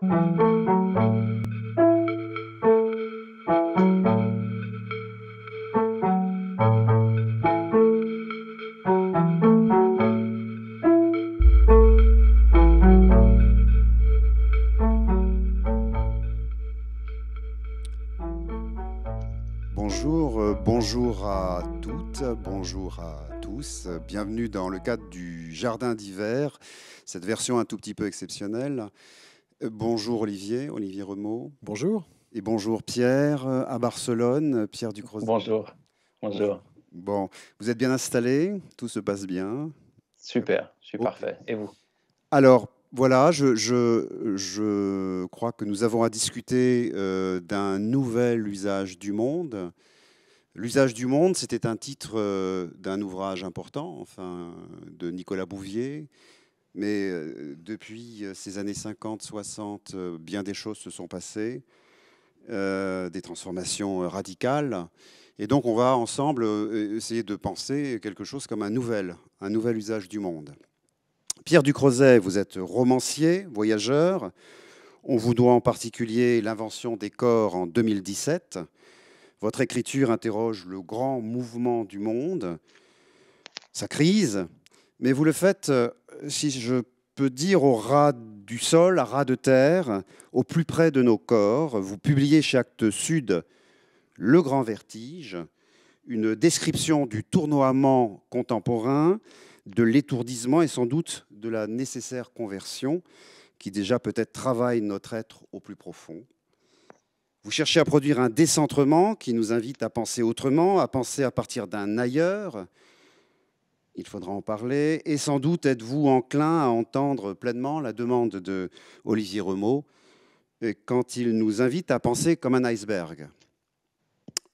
Bonjour euh, bonjour à toutes, bonjour à tous. Bienvenue dans le cadre du Jardin d'hiver, cette version un tout petit peu exceptionnelle. Euh, bonjour Olivier, Olivier Remo. Bonjour. Et bonjour Pierre euh, à Barcelone, Pierre Ducrozet. Bonjour. Bonjour. Bon, vous êtes bien installé, tout se passe bien. Super, je suis oh. parfait. Et vous Alors, voilà, je, je, crois que nous avons à discuter euh, d'un nouvel usage du monde. L'usage du monde, c'était un titre d'un ouvrage important, enfin, de Nicolas Bouvier, mais euh, depuis euh, ces années 50, 60, euh, bien des choses se sont passées, des transformations radicales. Et donc on va ensemble essayer de penser quelque chose comme un nouvel, un nouvel usage du monde. Pierre Ducrozet, vous êtes romancier, voyageur. On vous doit en particulier l'invention des corps en 2017. Votre écriture interroge le grand mouvement du monde, sa crise, mais vous le faites, euh, si je peux dire, au ras du sol, à ras de terre, au plus près de nos corps. Vous publiez chez Actes Sud Le Grand Vertige, une description du tournoiement contemporain, de l'étourdissement et sans doute de la nécessaire conversion qui déjà peut-être travaille notre être au plus profond. Vous cherchez à produire un décentrement qui nous invite à penser autrement, à penser à partir d'un ailleurs, il faudra en parler. Et sans doute êtes-vous enclin à entendre pleinement la demande de Olivier Remeau euh, quand il nous invite à penser comme un iceberg.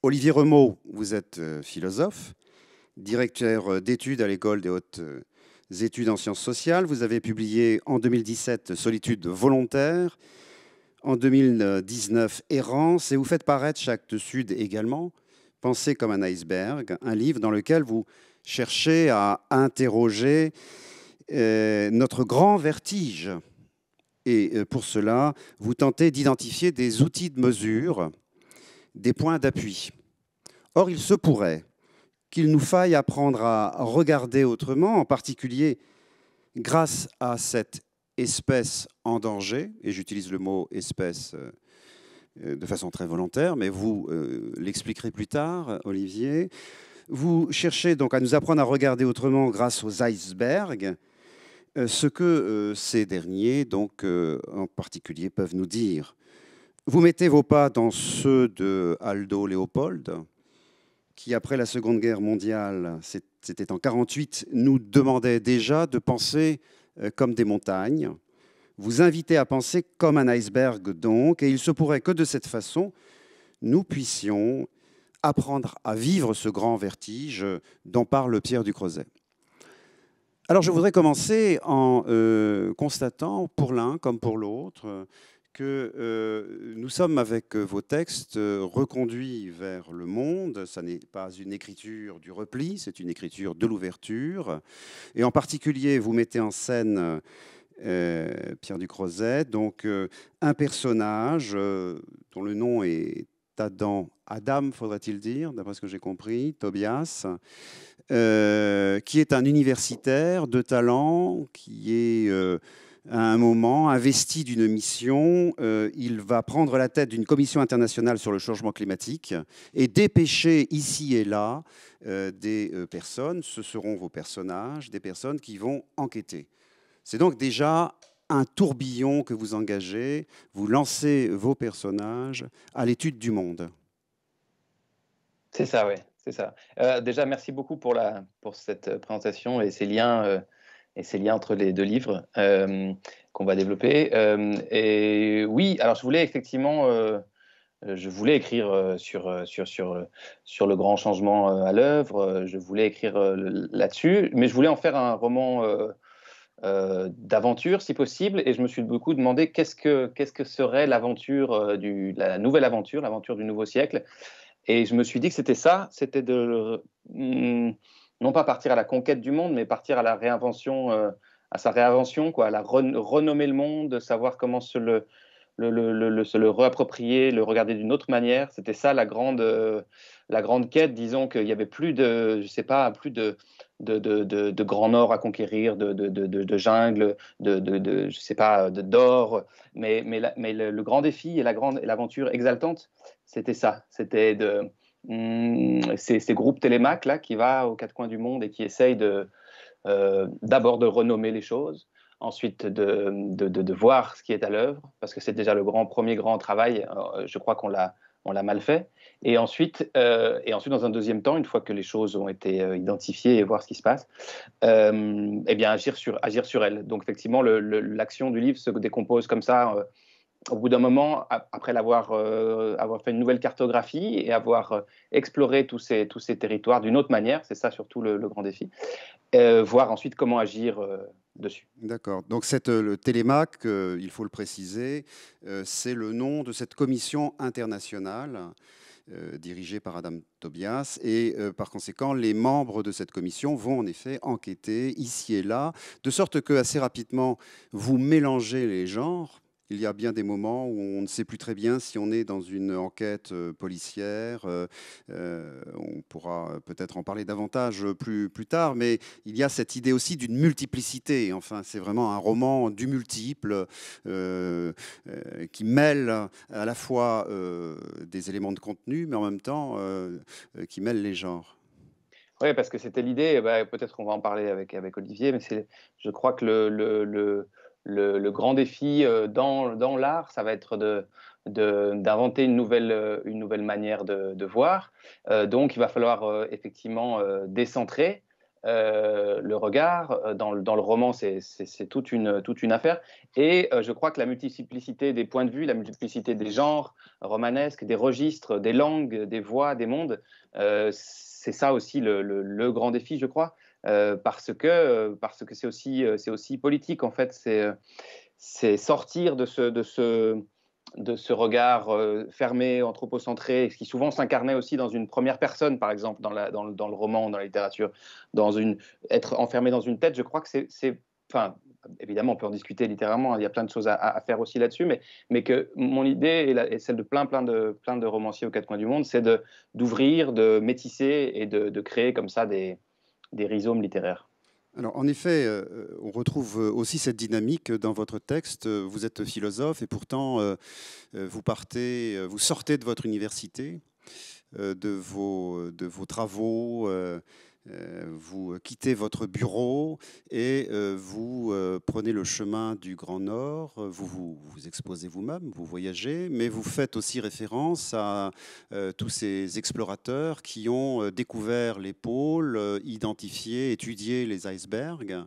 Olivier Remeau, vous êtes euh, philosophe, directeur euh, d'études à l'école des hautes études en sciences sociales. Vous avez publié en 2017 Solitude volontaire, en 2019 Errance, et vous faites paraître chaque Sud également Penser comme un iceberg, un livre dans lequel vous chercher à interroger euh, notre grand vertige. Et euh, pour cela, vous tentez d'identifier des outils de mesure, des points d'appui. Or, il se pourrait qu'il nous faille apprendre à regarder autrement, en particulier grâce à cette espèce en danger, et j'utilise le mot espèce euh, de façon très volontaire, mais vous l'expliquerez plus tard, Olivier, vous cherchez donc à nous apprendre à regarder autrement grâce aux icebergs euh, ce que euh, ces derniers, donc euh, en particulier, peuvent nous dire. Vous mettez vos pas dans ceux de Aldo Léopold, qui après la Seconde Guerre mondiale, c'était en 48, nous demandait déjà de penser comme des montagnes. Vous invitez à penser comme un iceberg donc, et il se pourrait que de cette façon, nous puissions apprendre à vivre ce grand vertige dont parle Pierre Ducrozet. Alors je voudrais commencer en euh, constatant pour l'un comme pour l'autre que euh, nous sommes avec vos textes euh, reconduits vers le monde. Ce n'est pas une écriture du repli, c'est une écriture de l'ouverture. Et en particulier, vous mettez en scène Pierre Pierre Ducrozet, donc un personnage dont le nom est Adam, faudrait-il dire, d'après ce que j'ai compris, Tobias, euh, qui est un universitaire de talent, qui est euh, à un moment investi d'une mission. Euh, il va prendre la tête d'une commission internationale sur le changement climatique et dépêcher ici et là des personnes, ce seront vos personnages, des personnes qui vont enquêter. C'est donc déjà un tourbillon que vous engagez, vous lancez vos personnages à l'étude du monde. C'est ça, oui, c'est ça. Euh, déjà, merci beaucoup pour, la, pour cette euh, présentation et ces liens, euh, et ces liens entre les deux livres qu'on va développer. et oui, alors je voulais effectivement je voulais écrire sur, sur, sur, sur le grand changement à l'œuvre, je voulais écrire là-dessus, mais je voulais en faire un roman euh, d'aventure si possible et je me suis beaucoup demandé qu'est-ce que, qu'est-ce que serait l'aventure euh, du la nouvelle aventure l'aventure du nouveau siècle et je me suis dit que c'était ça c'était de hmm, non pas partir à la conquête du monde mais partir à la réinvention euh, à sa réinvention quoi à la renommer le monde savoir comment se le le, le, le, se le réapproprier, le regarder d'une autre manière. C'était ça la grande, euh, la grande quête. Disons qu'il n'y avait plus de, je sais pas, plus de, de, de, de, grand nord à conquérir, de, de, jungle, de, de, je sais pas, d'or. Mais, mais, le, grand défi et la grande l'aventure exaltante, c'était ça. C'était de hmm, ces, groupes télémaques là qui va aux quatre coins du monde et qui essayent de euh, d'abord de renommer les choses ensuite de, de, de, voir ce qui est à l'œuvre, parce que c'est déjà le grand, premier grand travail, euh, je crois qu'on l'a, on l'a mal fait, et ensuite, euh, et ensuite, dans un deuxième temps, une fois que les choses ont été euh, identifiées et voir ce qui se passe, euh, eh bien, agir sur, agir sur elles. Donc effectivement, le, l'action du livre se décompose comme ça. au bout d'un moment, après l'avoir avoir fait une nouvelle cartographie et avoir exploré tous ces, tous ces territoires d'une autre manière, c'est ça surtout le, le grand défi, voir ensuite comment agir D'accord. Donc cette, euh, le Télémac, euh, il faut le préciser, euh, c'est le nom de cette commission internationale dirigée par Adam Tobias. Et par conséquent, les membres de cette commission vont en effet enquêter ici et là, de sorte que assez rapidement, vous mélangez les genres il y a bien des moments où on ne sait plus très bien si on est dans une enquête euh, policière. Euh, euh, on pourra peut-être en parler davantage plus, plus tard, mais il y a cette idée aussi d'une multiplicité. Enfin, c'est vraiment un roman du multiple qui mêle à la fois des éléments de contenu, mais en même temps qui mêle les genres. Oui, parce que c'était l'idée, bah, peut-être qu'on va en parler avec, avec Olivier, mais je crois que le le, grand défi euh, dans, l'art, ça va être de, d'inventer une nouvelle, euh, une nouvelle manière de, voir. Euh, donc, il va falloir effectivement décentrer le regard. Dans le, roman, c'est toute une, toute une affaire. Et je crois que la multiplicité des points de vue, la multiplicité des genres romanesques, des registres, des langues, des voix, des mondes, c'est ça aussi le, grand défi, je crois, euh, parce que euh, parce que c'est aussi euh, c'est aussi politique en fait. C'est c'est sortir de ce de ce de ce regard fermé, anthropocentré, qui souvent s'incarnait aussi dans une première personne, par exemple, dans, la, dans, le, dans le roman, dans la littérature, dans une, être enfermé dans une tête, je crois que c'est, enfin, évidemment, on peut en discuter littéralement, hein. il y a plein de choses à, faire aussi là-dessus, mais, mais que mon idée, et, celle de plein, plein de, plein de romanciers aux quatre coins du monde, c'est d'ouvrir, de, métisser et de, créer comme ça des, rhizomes littéraires. Alors, en effet, euh, on retrouve euh, aussi cette dynamique dans votre texte. Vous êtes philosophe et pourtant, euh, vous partez, vous sortez de votre université, de vos, de vos travaux euh, vous euh, quittez votre bureau et euh, vous prenez le chemin du Grand Nord, vous vous, exposez vous-même, vous voyagez, mais vous faites aussi référence à tous ces explorateurs qui ont découvert les pôles, identifié, étudié les icebergs.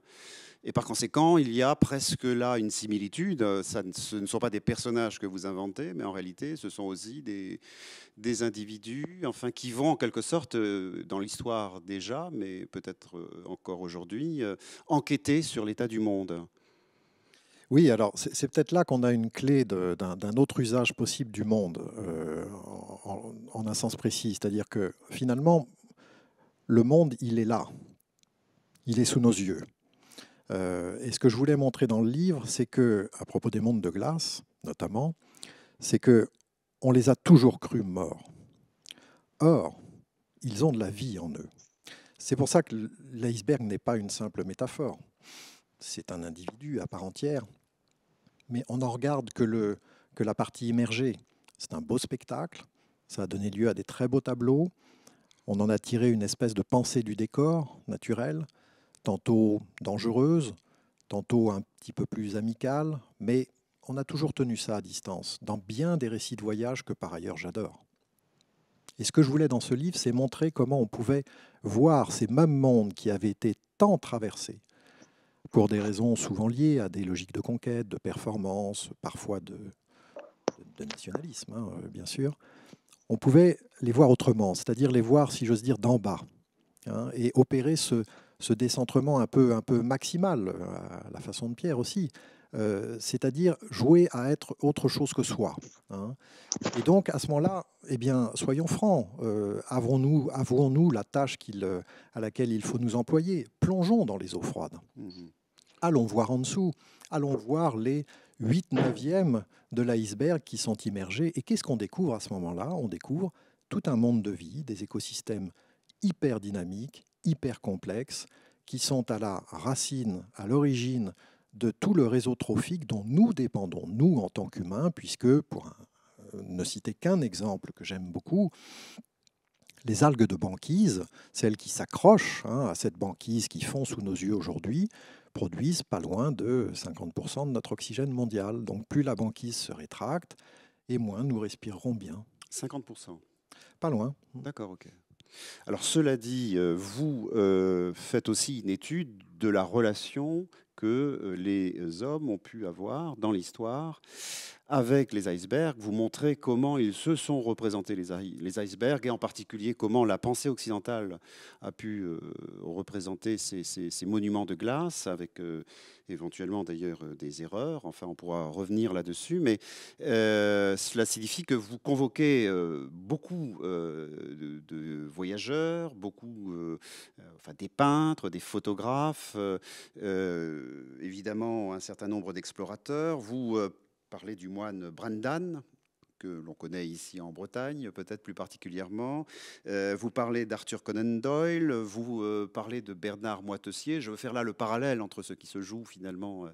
Et par conséquent, il y a presque là une similitude. ce ne sont pas des personnages que vous inventez, mais en réalité, ce sont aussi des, individus enfin, qui vont en quelque sorte, euh, dans l'histoire déjà, mais peut-être euh, encore aujourd'hui, euh, enquêter sur l'état du monde. Oui, alors c'est peut-être là qu'on a une clé d'un autre usage possible du monde, en, un sens précis. C'est-à-dire que finalement, le monde, il est là. Il est sous nos yeux. Euh, et ce que je voulais montrer dans le livre, c'est que, à propos des mondes de glace, notamment, c'est que on les a toujours crus morts. Or, ils ont de la vie en eux. C'est pour ça que l'iceberg n'est pas une simple métaphore. C'est un individu à part entière. Mais on n'en regarde que, le, que la partie émergée. C'est un beau spectacle. Ça a donné lieu à des très beaux tableaux. On en a tiré une espèce de pensée du décor naturel tantôt dangereuse, tantôt un petit peu plus amicale, mais on a toujours tenu ça à distance, dans bien des récits de voyage que par ailleurs j'adore. Et ce que je voulais dans ce livre, c'est montrer comment on pouvait voir ces mêmes mondes qui avaient été tant traversés, pour des raisons souvent liées à des logiques de conquête, de performance, parfois de, nationalisme, hein, bien sûr, on pouvait les voir autrement, c'est-à-dire les voir, si j'ose dire, d'en bas, hein, et opérer ce, ce décentrement un peu, un peu maximal, euh, à la façon de Pierre aussi. Euh, c'est-à-dire jouer à être autre chose que soi. Hein. Et donc, à ce moment-là, eh bien, soyons francs, avouons euh, avons-nous, la tâche à laquelle il faut nous employer Plongeons dans les eaux froides. Mm-hmm. Allons voir en dessous, allons voir les 8 neuvièmes de l'iceberg qui sont immergés. Et qu'est-ce qu'on découvre à ce moment-là On découvre tout un monde de vie, des écosystèmes hyper dynamiques, hyper complexes qui sont à la racine, à l'origine de tout le réseau trophique dont nous dépendons, nous en tant qu'humains, puisque, pour euh, ne citer qu'un exemple que j'aime beaucoup, les algues de banquise, celles qui s'accrochent hein, à cette banquise qui fond sous nos yeux aujourd'hui, produisent pas loin de 50% de notre oxygène mondial. Donc plus la banquise se rétracte, et moins nous respirerons bien. 50% Pas loin. D'accord, ok. Alors cela dit, euh, vous euh, faites aussi une étude de la relation que euh, les hommes ont pu avoir dans l'histoire avec les icebergs, vous montrez comment ils se sont représentés les, icebergs et en particulier comment la pensée occidentale a pu euh, représenter ces, monuments de glace avec euh, éventuellement d'ailleurs euh, des erreurs. Enfin, on pourra revenir là-dessus, mais cela signifie que vous convoquez beaucoup de, de, voyageurs, beaucoup, enfin, des peintres, des photographes, évidemment un certain nombre d'explorateurs. Vous parler du moine Brandan, que l'on connaît ici en Bretagne, peut-être plus particulièrement. Euh, vous parlez d'Arthur Conan Doyle, vous euh, parlez de Bernard Moitessier. Je veux faire là le parallèle entre ce qui se joue finalement euh,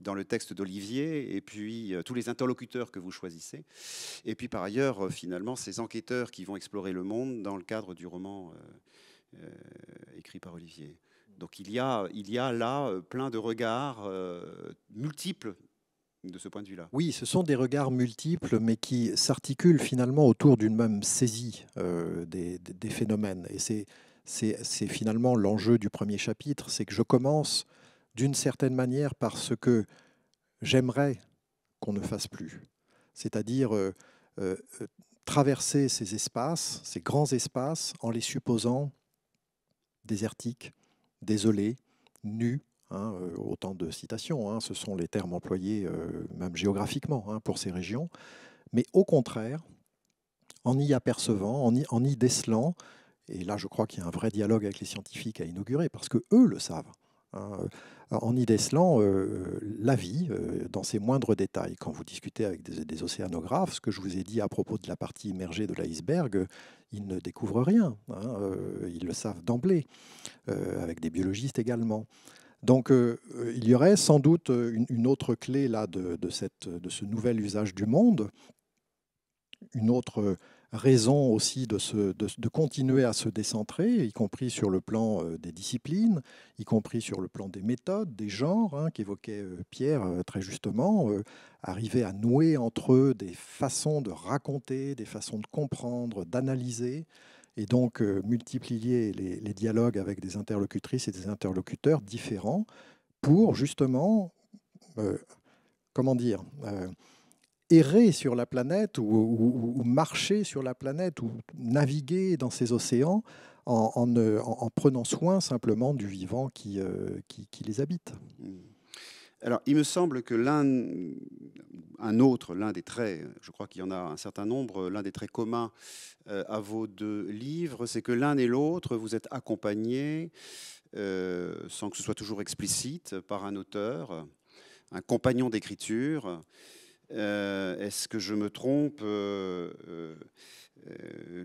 dans le texte d'Olivier et puis tous les interlocuteurs que vous choisissez. Et puis par ailleurs, finalement, ces enquêteurs qui vont explorer le monde dans le cadre du roman écrit par Olivier. Donc il y a, il y a là plein de regards multiples ce point de vue-là. Oui, ce sont des regards multiples, mais qui s'articulent finalement autour d'une même saisie euh, des, phénomènes. Et c'est finalement l'enjeu du premier chapitre, c'est que je commence d'une certaine manière par ce que j'aimerais qu'on ne fasse plus, c'est-à-dire euh, euh, traverser ces espaces, ces grands espaces, en les supposant désertiques, désolés, nus, Hein, euh, autant de citations, hein, ce sont les termes employés euh, même géographiquement hein, pour ces régions. Mais au contraire, en y apercevant, en y, décelant, et là je crois qu'il y a un vrai dialogue avec les scientifiques à inaugurer, parce que eux le savent, euh, en y décelant la vie dans ses moindres détails. Quand vous discutez avec des, océanographes, ce que je vous ai dit à propos de la partie immergée de l'iceberg, ils ne découvrent rien, ils le savent d'emblée, avec des biologistes également. Donc euh, euh, il y aurait sans doute euh, une, autre clé là de, ce nouvel usage du monde, une autre raison aussi de, continuer à se décentrer, y compris sur le plan des disciplines, y compris sur le plan des méthodes, des genres, hein, qu'évoquait Pierre très justement, arriver à nouer entre eux des façons de raconter, des façons de comprendre, d'analyser et donc euh, multiplier les, dialogues avec des interlocutrices et des interlocuteurs différents pour justement, euh, comment dire, euh, errer sur la planète ou, marcher sur la planète ou naviguer dans ces océans en, prenant soin simplement du vivant qui, les habite. Mmh. Alors, il me semble que l'un, un autre, l'un des traits, je crois qu'il y en a un certain nombre, l'un des traits communs euh, à vos deux livres, c'est que l'un et l'autre, vous êtes accompagnés, euh, sans que ce soit toujours explicite, par un auteur, un compagnon d'écriture. Euh, est-ce que je me trompe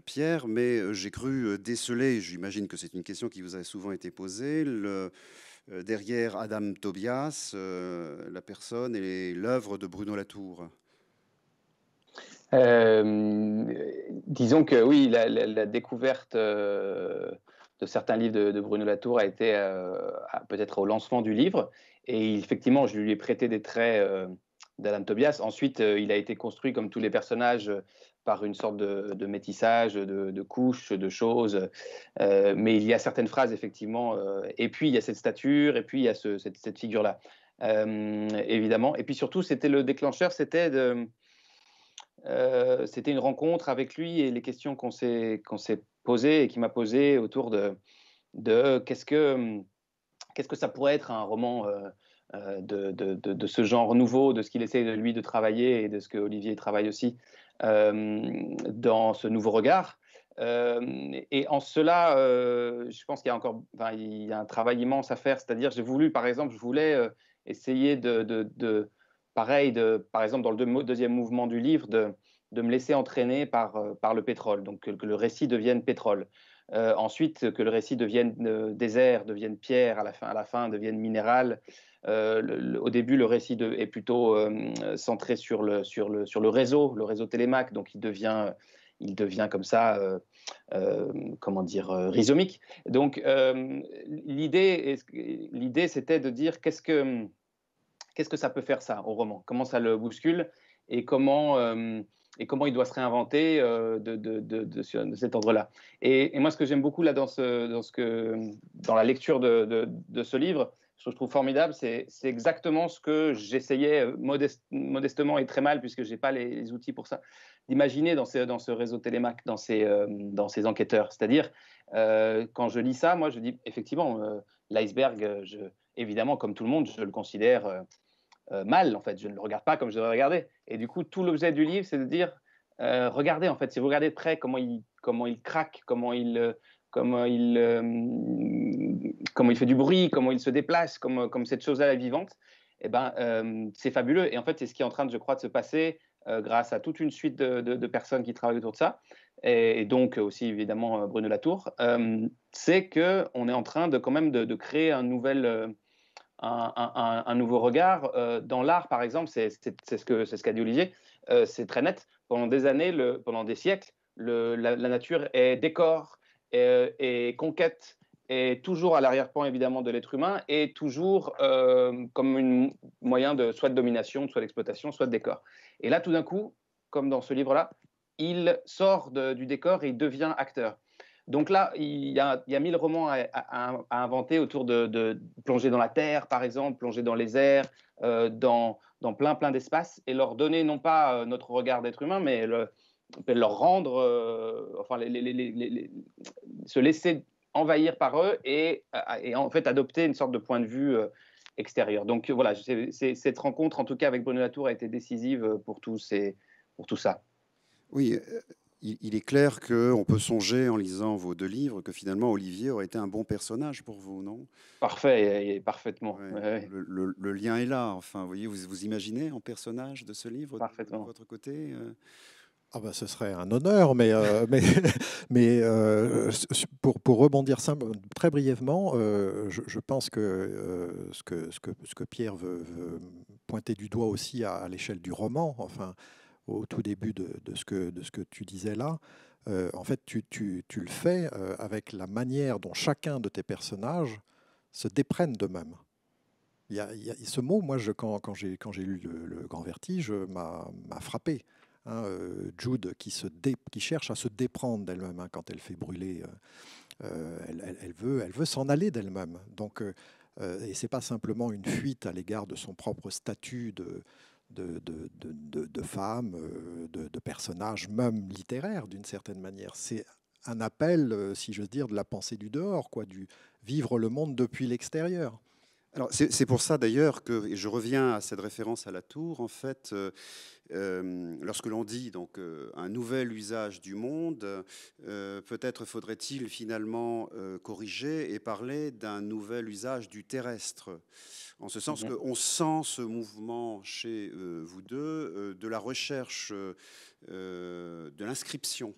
Pierre, mais j'ai cru déceler, j'imagine que c'est une question qui vous a souvent été posée, le, euh, derrière Adam Tobias, euh, la personne et l'œuvre de Bruno Latour euh, Disons que oui, la, découverte de certains livres de, Bruno Latour a été peut-être au lancement du livre. Et effectivement, je lui ai prêté des traits d'Adam Tobias. Ensuite, il a été construit comme tous les personnages par une sorte de, métissage, de, couches, de choses. Euh, mais il y a certaines phrases, effectivement. Euh, et puis, il y a cette stature, et puis, il y a cette, figure-là, euh, évidemment. Et puis, surtout, c'était le déclencheur, c'était c'était une rencontre avec lui et les questions qu'on s'est qu'on s'est posées et qui m'a posé autour de, qu'est-ce que ça pourrait être un roman de, ce genre nouveau, de ce qu'il essaie de lui de travailler et de ce que Olivier travaille aussi. Euh, dans ce nouveau regard. Euh, et en cela, euh, je pense qu'il y a encore il y a un travail immense à faire. C'est-à-dire, j'ai voulu, par exemple, je voulais essayer de, de, pareil, de, par exemple, dans le deuxième mouvement du livre, de, de me laisser entraîner par, par le pétrole, donc que, le récit devienne pétrole. ensuite, que le récit devienne désert, devienne pierre, à la fin, à la fin devienne minéral. Euh, au début, le récit est plutôt euh, centré sur le, réseau, le réseau Télémac, donc il devient, euh, il devient comme ça, comment dire, rhizomique. Donc l'idée, l'idée, c'était de dire qu'est-ce que, que ça peut faire ça au roman, comment ça le bouscule et comment et comment il doit se réinventer de, cet ordre-là. Et, moi, ce que j'aime beaucoup là dans, ce dans la lecture de, ce livre, ce que je trouve formidable, c'est exactement ce que j'essayais euh, modestement et très mal, puisque je n'ai pas les, outils pour ça, d'imaginer dans, dans, ce réseau Télémac, dans ces, euh, dans enquêteurs. C'est-à-dire, euh, quand je lis ça, moi, je dis effectivement, l'iceberg, évidemment, comme tout le monde, je le considère mal, en fait. Je ne le regarde pas comme je devrais regarder. Et du coup, tout l'objet du livre, c'est de dire, regardez, en fait, si vous regardez de près comment il, comment il craque, comment il. comment il comment il fait du bruit, comment il se déplace, comme, euh, comme cette chose-là est vivante, eh ben, euh, c'est fabuleux. Et en fait, c'est ce qui est en train, je crois, de se passer euh, grâce à toute une suite de, personnes qui travaillent autour de ça, et, donc aussi évidemment Bruno Latour, c'est qu'on est en train de quand même de, créer un nouvel... Un, nouveau regard. dans l'art, par exemple, c'est ce qu'a ce qu'a dit Olivier, c'est très net. Pendant des années, le, pendant des siècles, la, nature est décor, et, et conquête, est toujours à l'arrière-plan évidemment de l'être humain et toujours euh, comme un moyen de soit de domination, soit d'exploitation, soit de décor. Et là, tout d'un coup, comme dans ce livre-là, il sort du décor et il devient acteur. Donc là, il y a, mille romans à, inventer autour de, plonger dans la terre, par exemple, plonger dans les airs, euh, dans, dans, plein plein d'espaces, et leur donner non pas euh, notre regard d'être humain, mais le, leur rendre, enfin, les, se laisser envahir par eux euh, et, en fait adopter une sorte de point de vue euh, extérieur. Donc voilà, cette rencontre, en tout cas avec Bruno Latour, a été décisive euh, pour tout, pour tout ça. Oui, il, est clair qu'on peut songer en lisant vos deux livres que finalement Olivier aurait été un bon personnage pour vous, non Parfait, parfaitement. Le, lien est là, enfin, vous voyez, vous, vous imaginez en personnage de ce livre de votre côté ah bah, ce serait un honneur, mais, euh, mais, mais euh, pour, pour, rebondir très brièvement, euh, je, pense que, ce que, ce, que, ce, que, Pierre veut, pointer du doigt aussi à, l'échelle du roman, enfin au tout début de, de, ce, que, de ce que tu disais là, en fait tu, tu, tu le fais avec la manière dont chacun de tes personnages se déprennent d'eux-mêmes. Il il ce mot, moi, quand, quand j'ai lu le, le Grand Vertige, m'a frappé. Hein, euh, Jude qui, cherche à se déprendre d'elle-même hein, quand elle fait brûler. Euh, euh, elle, veut, elle veut s'en aller d'elle-même. Donc, euh, et c'est pas simplement une fuite à l'égard de son propre statut de, de, de, femme, de, personnage, même littéraire d'une certaine manière. C'est un appel, si j'ose dire, de la pensée du dehors, quoi, du vivre le monde depuis l'extérieur c'est pour ça d'ailleurs que, je reviens à cette référence à la tour, en fait, euh, euh, lorsque l'on dit donc euh, un nouvel usage du monde, peut-être faudrait-il finalement corriger et parler d'un nouvel usage du terrestre. En ce sens mhm. qu'on sent ce mouvement chez vous deux de la recherche de l'inscription,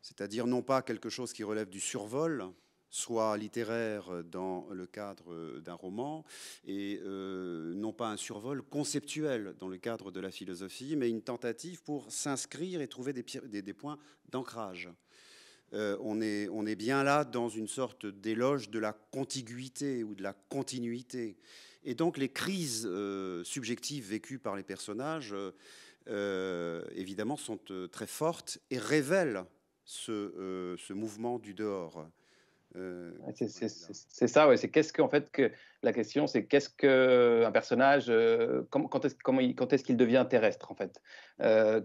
c'est-à-dire non pas quelque chose qui relève du survol, soit littéraire dans le cadre d'un roman, et euh, non pas un survol conceptuel dans le cadre de la philosophie, mais une tentative pour s'inscrire et trouver des, points d'ancrage. Euh, on, est, bien là dans une sorte d'éloge de la contiguïté ou de la continuité. Et donc les crises euh, subjectives vécues par les personnages, évidemment, sont très fortes et révèlent ce mouvement du dehors. Euh, c'est ça, ouais. C'est qu'est-ce que, fait, la question, c'est qu'est-ce qu'un personnage, euh, quand, est-ce qu'il devient terrestre, en fait euh,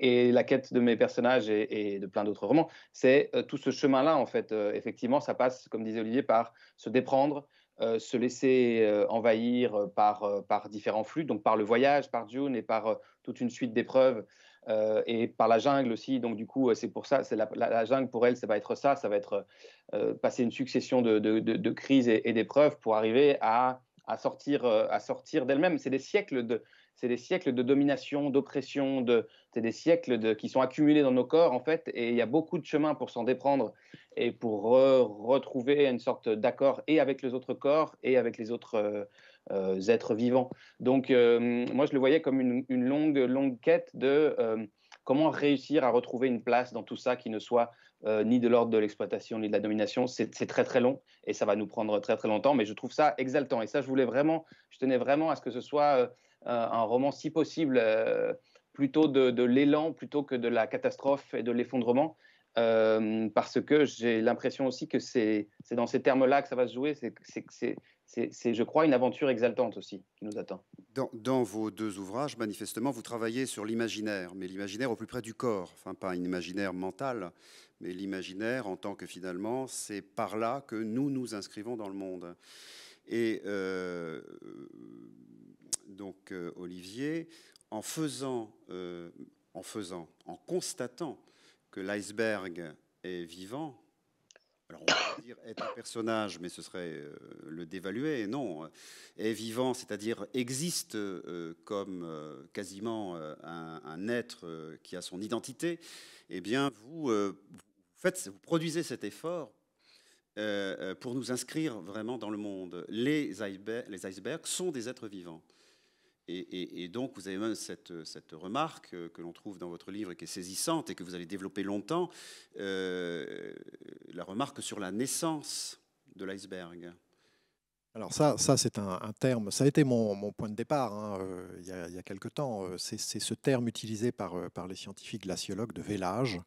Et la quête de mes personnages et, de plein d'autres romans, c'est tout ce chemin-là, en fait. effectivement, ça passe, comme disait Olivier, par se déprendre, se laisser envahir par, par différents flux, donc par le voyage, par Dune et par toute une suite d'épreuves euh, et par la jungle aussi. Donc du coup, euh, c'est pour ça, c'est la, jungle pour elle, ça va être ça, ça va être euh, passer une succession de, crises et, d'épreuves pour arriver à, sortir, à sortir d'elle-même. C'est des siècles de, c'est des siècles de domination, d'oppression, de, c'est des siècles qui sont accumulés dans nos corps en fait, et il y a beaucoup de chemins pour s'en déprendre et pour retrouver une sorte d'accord et avec les autres corps et avec les autres, euh, êtres vivants. Donc, euh, moi, je le voyais comme une, longue, longue quête de euh, comment réussir à retrouver une place dans tout ça qui ne soit ni de l'ordre de l'exploitation ni de la domination. C'est très très long et ça va nous prendre très très longtemps, mais je trouve ça exaltant. Et ça, je voulais vraiment, je tenais vraiment à ce que ce soit un roman si possible, plutôt de, de l'élan, plutôt que de la catastrophe et de l'effondrement. parce que j'ai l'impression aussi que c'est dans ces termes-là que ça va se jouer, c'est c'est, je crois, une aventure exaltante aussi qui nous attend. Dans, vos deux ouvrages, manifestement, vous travaillez sur l'imaginaire, mais l'imaginaire au plus près du corps, enfin pas un imaginaire mental, mais l'imaginaire en tant que finalement, c'est par là que nous nous inscrivons dans le monde. Et euh, donc, euh, Olivier, en faisant, euh, en faisant, en constatant que l'iceberg est vivant, alors on dire être un personnage, mais ce serait euh, le dévaluer, non. Euh, est vivant, c'est-à-dire existe euh, comme quasiment un, être qui a son identité, eh bien vous, faites, vous produisez cet effort pour nous inscrire vraiment dans le monde. les icebergs sont des êtres vivants. Et, donc, vous avez même cette, remarque euh, que l'on trouve dans votre livre et qui est saisissante et que vous allez développer longtemps, euh, la remarque sur la naissance de l'iceberg. Alors ça, ça c'est un, terme, ça a été mon, point de départ hein, euh, il, y a, il, quelque temps. C'est ce terme utilisé par, par les scientifiques glaciologues de vélage,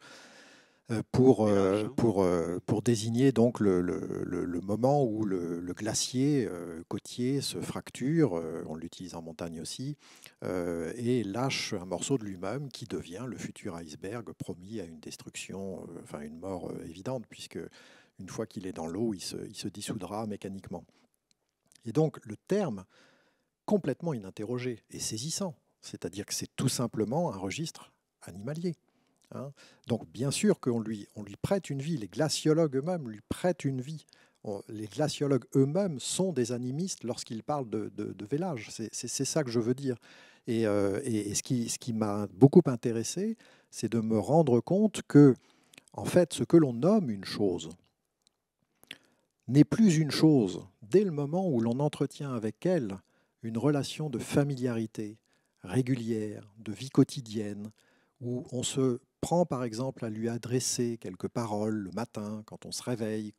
euh, euh, euh, pour, désigner donc le, moment où le, glacier côtier se fracture, on l'utilise en montagne aussi, et lâche un morceau de lui-même qui devient le futur iceberg promis à une destruction, enfin une mort évidente, puisque une fois qu'il est dans l'eau, il se, il se dissoudra mécaniquement. Et donc le terme complètement ininterrogé et saisissant, c'est-à-dire que c'est tout simplement un registre animalier. Hein. Donc bien sûr qu'on lui, on lui prête une vie, les glaciologues eux-mêmes lui prêtent une vie. les glaciologues eux-mêmes sont des animistes lorsqu'ils parlent de, de, vélage. C'est ça que je veux dire. Euh, et, et ce qui, ce qui m'a beaucoup intéressé, c'est de me rendre compte que, en fait, ce que l'on nomme une chose n'est plus une chose dès le moment où l'on entretient avec elle une relation de familiarité régulière, de vie quotidienne, où on se prend par exemple à lui adresser quelques paroles le matin, quand on se réveille,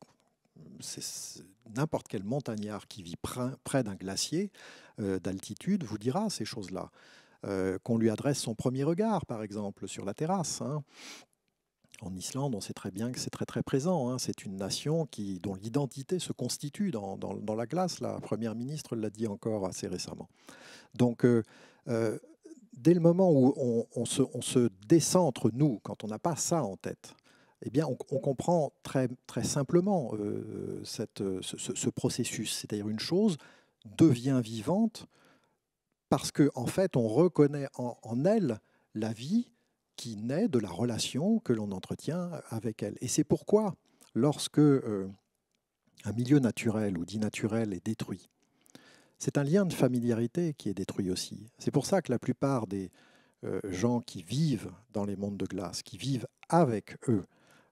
c'est n'importe quel montagnard qui vit près d'un glacier euh, d'altitude vous dira ces choses-là. Euh, qu'on lui adresse son premier regard, par exemple, sur la terrasse. Hein. En Islande, on sait très bien que c'est très très présent. Hein. C'est une nation qui, dont l'identité se constitue dans, la glace. La première ministre l'a dit encore assez récemment. Donc, euh, dès le moment où on, se, décentre, nous, quand on n'a pas ça en tête, eh bien, on, comprend très, très simplement euh, ce, processus. C'est-à-dire une chose devient vivante parce qu'en en fait, on reconnaît en, elle la vie qui naît de la relation que l'on entretient avec elle. Et c'est pourquoi, lorsque euh, un milieu naturel ou dit naturel est détruit, c'est un lien de familiarité qui est détruit aussi. C'est pour ça que la plupart des euh, gens qui vivent dans les mondes de glace, qui vivent avec eux,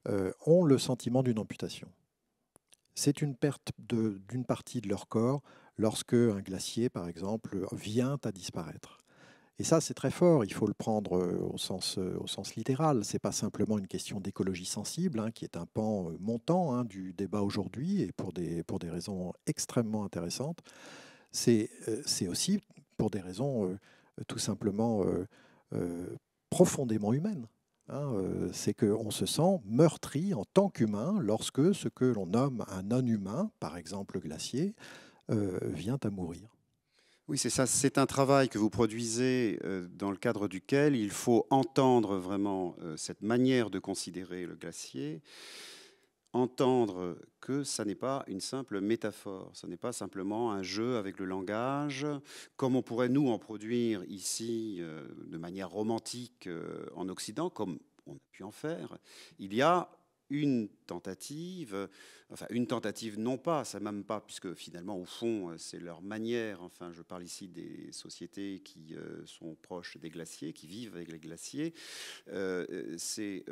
euh, ont le sentiment d'une amputation. C'est une perte d'une partie de leur corps lorsque un glacier, par exemple, vient à disparaître. Et ça, c'est très fort. Il faut le prendre euh, au sens, au sens littéral. C'est pas simplement une question d'écologie sensible, hein, qui est un pan montant hein, du débat aujourd'hui et pour des raisons extrêmement intéressantes. Euh, c'est aussi pour des raisons euh, tout simplement euh, profondément humaines. Hein, c'est qu'on se sent meurtri en tant qu'humain lorsque ce que l'on nomme un non-humain, par exemple le glacier, vient à mourir. Oui, c'est ça. C'est un travail que vous produisez dans le cadre duquel il faut entendre vraiment cette manière de considérer le glacier, entendre que ça n'est pas une simple métaphore, ça n'est pas simplement un jeu avec le langage, comme on pourrait nous en produire ici euh, de manière romantique euh, en Occident, comme on a pu en faire. Il y a une tentative, enfin une tentative non pas, ça même pas, puisque finalement au fond euh, c'est leur manière, enfin je parle ici des sociétés qui euh, sont proches des glaciers, qui vivent avec les glaciers, euh, c'est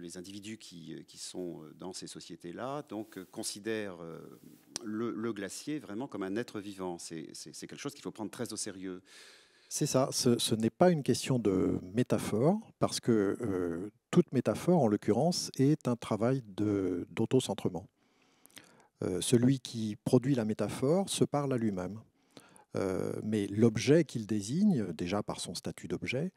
les individus qui, sont dans ces sociétés-là, donc considèrent le, glacier vraiment comme un être vivant, c'est quelque chose qu'il faut prendre très au sérieux. C'est ça, ce, n'est pas une question de métaphore, parce que toute métaphore, en l'occurrence, est un travail d'autocentrement. Euh, celui qui produit la métaphore se parle à lui-même. Euh, mais l'objet qu'il désigne, déjà par son statut d'objet,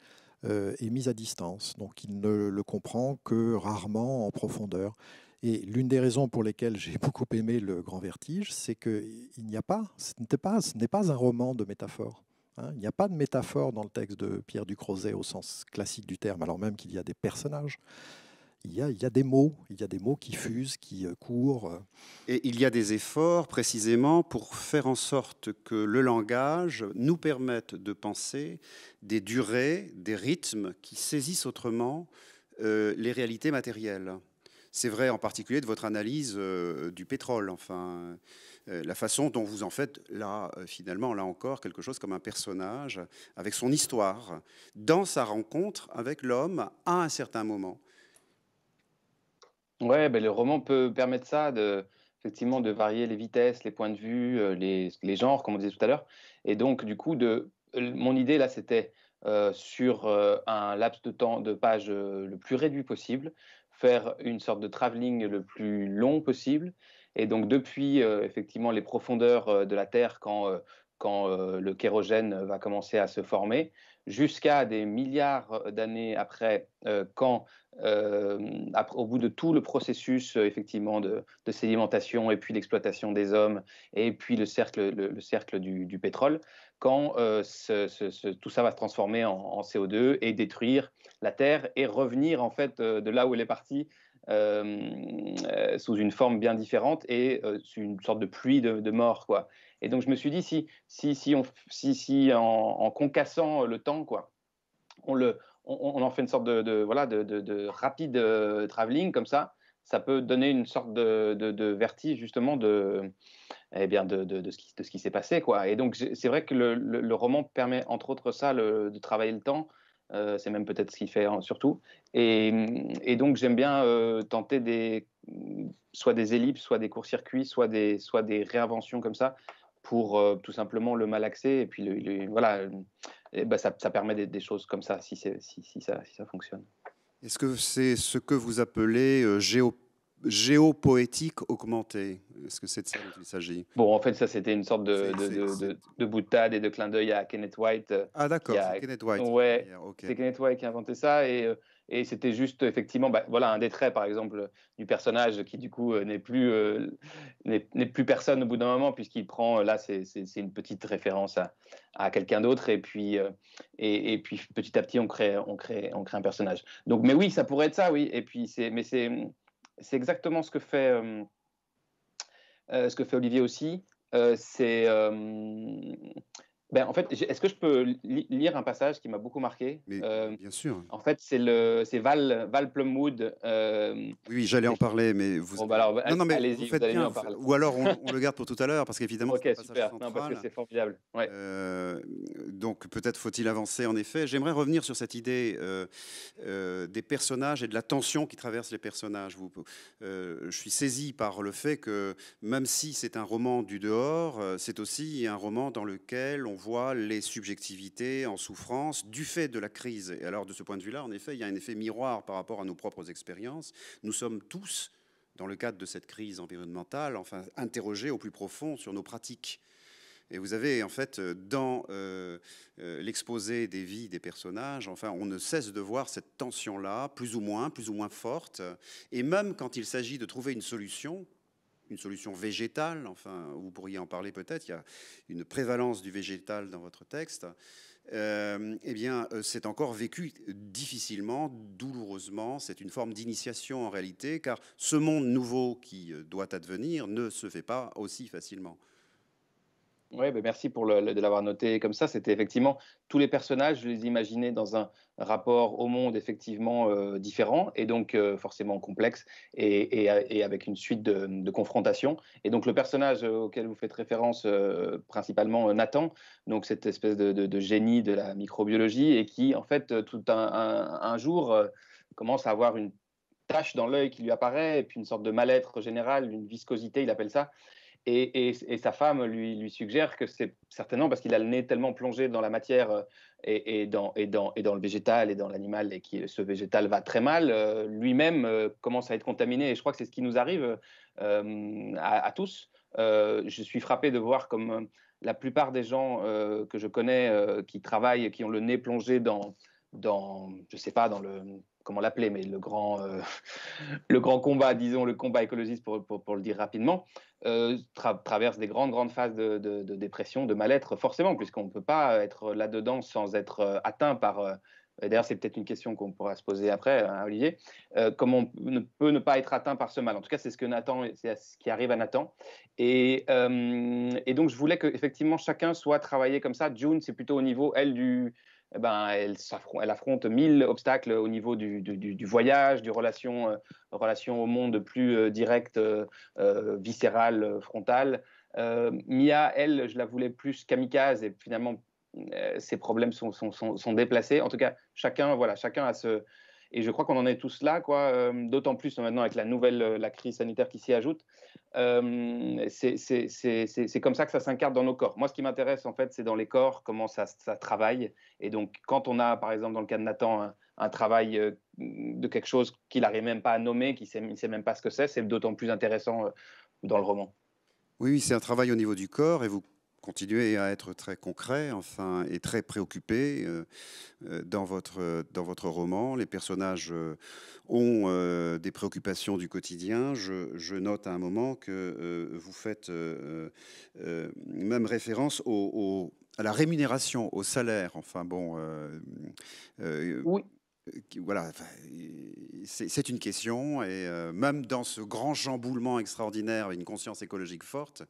euh, est mis à distance. Donc il ne le comprend que rarement en profondeur. Et l'une des raisons pour lesquelles j'ai beaucoup aimé Le Grand Vertige, c'est qu'il n'y a pas, ce n'est pas, pas un roman de métaphore. Hein. Il n'y a pas de métaphore dans le texte de Pierre Ducrozet au sens classique du terme, alors même qu'il y a des personnages. Il y, a, il des mots, il y a des mots qui fusent, qui euh, courent. Euh. Et il y a des efforts précisément pour faire en sorte que le langage nous permette de penser des durées, des rythmes qui saisissent autrement euh, les réalités matérielles. C'est vrai en particulier de votre analyse du pétrole, enfin. Euh, la façon dont vous en faites là, euh, finalement, là encore, quelque chose comme un personnage, avec son histoire, dans sa rencontre avec l'homme à un certain moment. Ouais, ben le roman peut permettre ça, effectivement, de varier les vitesses, les points de vue, euh, les, genres, comme on disait tout à l'heure. Et donc, du coup, de, mon idée là, c'était sur un laps de temps de page le plus réduit possible, faire une sorte de travelling le plus long possible et donc depuis euh, effectivement les profondeurs euh, de la Terre quand, euh, le kérogène va commencer à se former, jusqu'à des milliards d'années après, quand, au bout de tout le processus effectivement de, sédimentation et puis l'exploitation des hommes et puis le cercle, du, pétrole, quand tout ça va se transformer en, en, CO2 et détruire la Terre et revenir en fait de là où elle est partie euh, euh, sous une forme bien différente et euh, sous une sorte de pluie de, mort. Quoi. Et donc je me suis dit, si, si, si, on, si, si en, concassant le temps, quoi, on, le, on, en fait une sorte de, voilà, de, rapide traveling travelling comme ça, ça peut donner une sorte de, de, vertige justement de, eh bien de, de, ce qui, qui s'est passé. Quoi. Et donc c'est vrai que le, le, roman permet entre autres ça, de travailler le temps euh, c'est même peut-être ce qu'il fait hein, surtout. Et, donc j'aime bien euh, tenter des, soit des ellipses, soit des courts-circuits, soit des, soit des réinventions comme ça pour euh, tout simplement le malaxer. Et puis voilà, ben, ça, permet des, des, choses comme ça si, si, ça, si ça fonctionne. Est-ce que c'est ce que vous appelez géopolitique géopoétique augmentée. Est-ce que c'est de ça qu'il il s'agit Bon, en fait, ça, c'était une sorte de, de, boutade et de clin d'œil à Kenneth White. Euh, ah, d'accord, a... Kenneth White. Ouais, c'est Kenneth White qui a inventé ça. Et, euh, et c'était juste, effectivement, bah, voilà, un des traits, par exemple, du personnage qui, du coup, euh, n'est plus, n'est plus personne au bout d'un moment, puisqu'il prend, là, c'est une petite référence à, à quelqu'un d'autre. Et, puis et, puis, petit à petit, on crée, on, crée, on crée un personnage. Donc, mais oui, ça pourrait être ça, oui. Et puis, c'est. Mais c'est c'est exactement ce que fait, euh, euh, ce que fait Olivier aussi. Euh, c'est ben, en fait, est-ce que je peux lire un passage qui m'a beaucoup marqué euh, Bien sûr. Hein. En fait, c'est Val, Val Plumwood. Euh, oui, j'allais en parler, mais vous. Bon, bah, alors, mais allez en Ou alors, on, le garde pour tout à l'heure, parce qu'évidemment. c'est formidable. Ouais. Euh, donc, peut-être faut-il avancer, en effet. J'aimerais revenir sur cette idée des personnages et de la tension qui traverse les personnages. Vous, je suis saisi par le fait que, même si c'est un roman du dehors, c'est aussi un roman dans lequel on on voit les subjectivités en souffrance du fait de la crise. Et alors, de ce point de vue-là, en effet, il y a un effet miroir par rapport à nos propres expériences. Nous sommes tous, dans le cadre de cette crise environnementale, enfin, interrogés au plus profond sur nos pratiques. Et vous avez en fait dans euh, euh, l'exposé des vies des personnages, enfin, on ne cesse de voir cette tension-là, plus ou moins, plus ou moins forte. Et même quand il s'agit de trouver une solution, une solution végétale, enfin, vous pourriez en parler peut-être, il y a une prévalence du végétal dans votre texte, euh, eh bien, euh, c'est encore vécu difficilement, douloureusement, c'est une forme d'initiation en réalité, car ce monde nouveau qui euh, doit advenir ne se fait pas aussi facilement. Oui, ben, merci pour de l'avoir noté comme ça. C'était effectivement tous les personnages, je les imaginais dans un rapport au monde effectivement euh, différent et donc euh, forcément complexe et, avec une suite de, confrontations. Et donc le personnage euh, auquel vous faites référence, principalement Nathan, donc cette espèce de, génie de la microbiologie et qui en fait tout un, un jour commence à avoir une tache dans l'œil qui lui apparaît et puis une sorte de mal-être général, une viscosité, il appelle ça. Et, sa femme lui, lui suggère que c'est certainement parce qu'il a le nez tellement plongé dans la matière euh, et, et dans, dans, le végétal et dans l'animal et que ce végétal va très mal, euh, lui-même euh, commence à être contaminé. Et je crois que c'est ce qui nous arrive à, tous. je suis frappé de voir comme la plupart des gens que je connais qui travaillent, qui ont le nez plongé dans, dans je sais pas, dans le comment l'appeler, mais le grand, euh, le grand combat, disons, le combat écologiste, pour, pour, le dire rapidement, euh, traverse des grandes, grandes phases de, de, dépression, de mal-être, forcément, puisqu'on ne peut pas être là-dedans sans être euh, atteint par... D'ailleurs, c'est peut-être une question qu'on pourra se poser après, hein, Olivier. comment on ne peut ne pas être atteint par ce mal En tout cas, c'est ce que c'est ce qui arrive à Nathan. Et, et donc, je voulais que effectivement chacun soit travaillé comme ça. June, c'est plutôt au niveau elle du, eh ben, elle, affronte, elle, affronte mille obstacles au niveau du, voyage, du relation, euh, relation au monde plus euh, direct, euh, viscéral, frontal. Mia, elle, je la voulais plus kamikaze et finalement, ses problèmes sont, sont, déplacés. En tout cas, chacun, voilà, chacun a ce, et je crois qu'on en est tous là, quoi. Euh, d'autant plus maintenant avec la nouvelle, euh, la crise sanitaire qui s'y ajoute. Euh, c'est comme ça que ça s'incarne dans nos corps. Moi, ce qui m'intéresse en fait, c'est dans les corps comment ça, ça, travaille. Et donc, quand on a, par exemple, dans le cas de Nathan, un, travail de quelque chose qu'il n'arrive même pas à nommer, qu'il ne sait, sait, même pas ce que c'est, c'est d'autant plus intéressant dans le roman. Oui, c'est un travail au niveau du corps, et vous Continuez à être très concret enfin, et très préoccupé euh, euh, dans, votre, dans votre roman. Les personnages euh, ont des préoccupations du quotidien. Je, note à un moment que vous faites même référence à la rémunération, au salaire, enfin bon, oui voilà, c'est une question, et euh, même dans ce grand chamboulement extraordinaire, et une conscience écologique forte,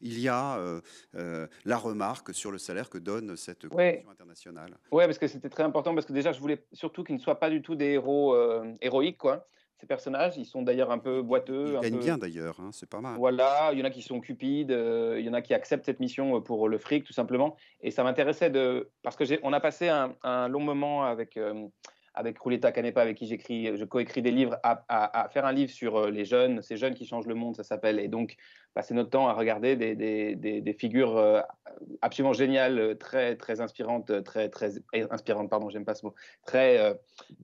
il y a euh, euh, la remarque sur le salaire que donne cette convention internationale. Oui, parce que c'était très important, parce que déjà, je voulais surtout qu'ils ne soient pas du tout des héros héroïques, quoi. Ces personnages, ils sont d'ailleurs un peu boiteux. Ils gagnent bien d'ailleurs, hein, c'est pas mal. Voilà, il y en a qui sont cupides, il y en a qui acceptent cette mission pour le fric, tout simplement. Et ça m'intéressait de. Parce qu'on a passé un, long moment avec avec Ruleta Canepa, avec qui j'écris, je coécris des livres, à, faire un livre sur euh, les jeunes, ces jeunes qui changent le monde, ça s'appelle. Et donc, passer bah, notre temps à regarder des, figures euh, absolument géniales, euh, très très inspirantes, très très inspirantes. Pardon, j'aime pas ce mot. Très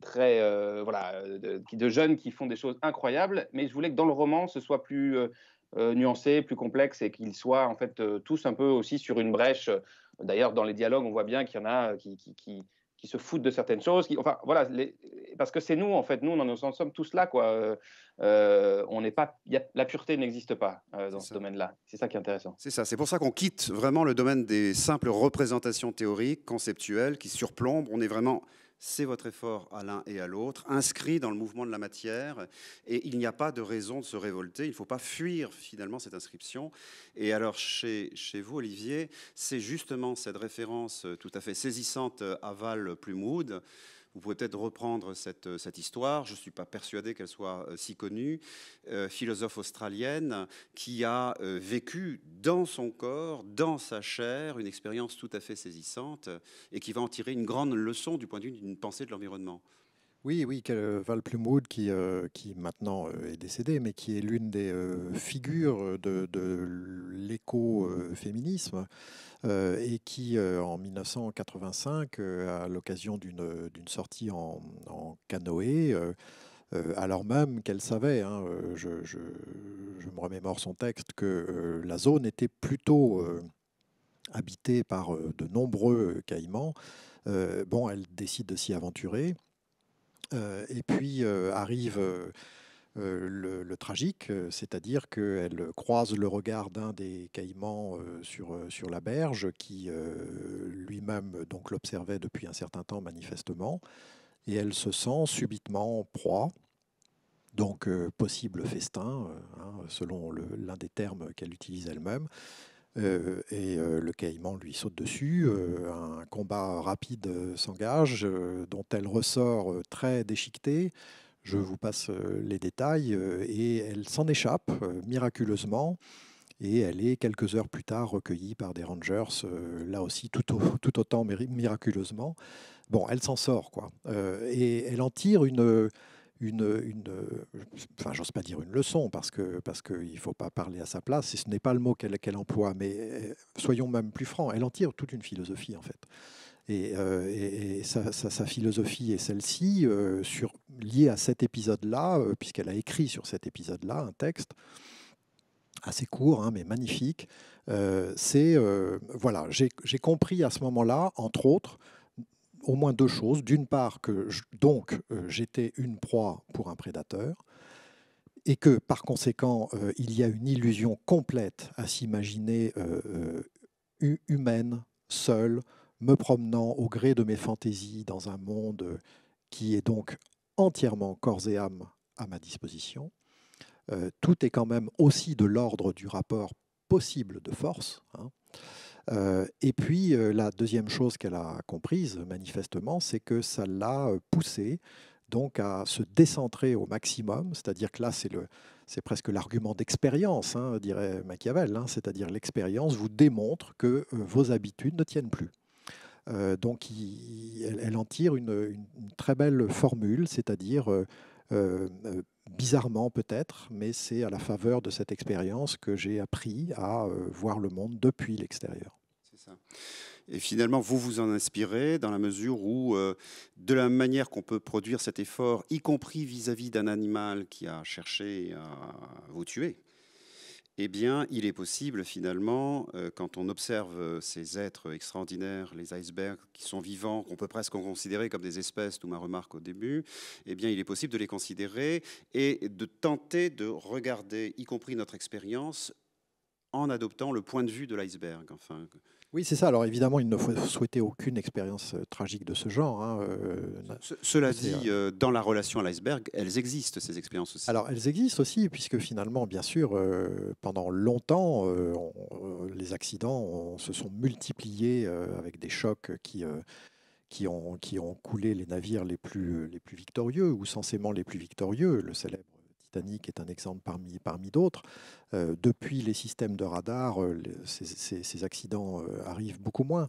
très voilà, de, de, jeunes qui font des choses incroyables. Mais je voulais que dans le roman, ce soit plus nuancé, plus complexe et qu'ils soient en fait tous un peu aussi sur une brèche. D'ailleurs, dans les dialogues, on voit bien qu'il y en a qui qui se foutent de certaines choses, qui, enfin voilà, parce que c'est nous en fait, nous nous en sommes tous là quoi. Euh, euh, on n'est pas, la pureté n'existe pas euh, dans ce domaine-là. C'est ça qui est intéressant. C'est ça, c'est pour ça qu'on quitte vraiment le domaine des simples représentations théoriques, conceptuelles, qui surplombent. On est vraiment c'est votre effort à l'un et à l'autre, inscrit dans le mouvement de la matière, et il n'y a pas de raison de se révolter, il ne faut pas fuir finalement cette inscription. Et alors chez, vous, Olivier, c'est justement cette référence tout à fait saisissante à Val Plumoud, vous pouvez peut-être reprendre cette, euh, histoire, je ne suis pas persuadé qu'elle soit euh, si connue, euh, philosophe australienne qui a vécu dans son corps, dans sa chair, une expérience tout à fait saisissante et qui va en tirer une grande leçon du point de vue d'une pensée de l'environnement. Oui, oui, euh, Val Plumwood, euh, qui, maintenant euh, est décédée, mais qui est l'une des figures de, l'écoféminisme, et qui, en 1985, à l'occasion d'une sortie en, canoë, alors même qu'elle savait, hein, je, je, me remémore son texte, que la zone était plutôt habitée par de nombreux caïmans, bon, elle décide de s'y aventurer. Euh, et puis euh, arrive euh, le, tragique, c'est-à-dire qu'elle croise le regard d'un des caïmans sur, la berge, qui lui-même donc l'observait depuis un certain temps manifestement, et elle se sent subitement proie. Donc, possible festin, hein, selon l'un des termes qu'elle utilise elle-même. Euh, et euh, le caïman lui saute dessus. Euh, un combat rapide s'engage, dont elle ressort très déchiquetée. Je vous passe les détails. et elle s'en échappe miraculeusement. Et elle est quelques heures plus tard recueillie par des rangers, là aussi tout, tout autant miraculeusement. Bon, elle s'en sort, quoi. et elle en tire une une, une enfin, j'ose pas dire une leçon parce que parce qu'il faut pas parler à sa place si ce n'est pas le mot qu'elle emploie. Mais euh, soyons même plus francs, elle en tire toute une philosophie en fait. Et, euh, et, sa, sa, philosophie est celle-ci, euh, sur liée à cet épisode-là, puisqu'elle a écrit sur cet épisode-là un texte assez court, hein, mais magnifique. c'est voilà, j'ai compris à ce moment-là, entre autres, au moins deux choses. D'une part, que donc euh, j'étais une proie pour un prédateur, et que par conséquent, euh, il y a une illusion complète à s'imaginer euh, humaine, seule, me promenant au gré de mes fantaisies dans un monde qui est donc entièrement corps et âme à ma disposition. tout est quand même aussi de l'ordre du rapport possible de force. Hein. Euh, et puis, euh, la deuxième chose qu'elle a comprise, manifestement, c'est que ça l'a euh, poussée donc à se décentrer au maximum, c'est-à-dire que là, c'est le, c'est presque l'argument d'expérience, hein, dirait Machiavel, hein. c'est-à-dire l'expérience vous démontre que vos habitudes ne tiennent plus. donc, elle, en tire une, très belle formule, c'est-à-dire bizarrement peut-être, mais c'est à la faveur de cette expérience que j'ai appris à euh, voir le monde depuis l'extérieur. Et finalement, vous vous en inspirez dans la mesure où, euh, de la manière qu'on peut produire cet effort, y compris vis-à-vis d'un animal qui a cherché à vous tuer, eh bien, il est possible finalement, euh, quand on observe euh, ces êtres extraordinaires, les icebergs qui sont vivants, qu'on peut presque considérer comme des espèces, d'où ma remarque au début, eh bien, il est possible de les considérer et de tenter de regarder, y compris notre expérience, en adoptant le point de vue de l'iceberg. Enfin, oui, c'est ça. Alors évidemment, il ne faut souhaiter aucune expérience euh, tragique de ce genre. Hein, euh, cela dit, euh, dans la relation à l'iceberg, elles existent, ces expériences aussi. Alors elles existent aussi, puisque finalement, bien sûr, pendant longtemps, les accidents se sont multipliés avec des chocs qui... Qui ont, qui ont, coulé les navires les plus, les plus victorieux ou censément les plus victorieux. Le célèbre Titanic est un exemple parmi, d'autres. Euh, depuis les systèmes de radar, euh, ces, accidents euh, arrivent beaucoup moins.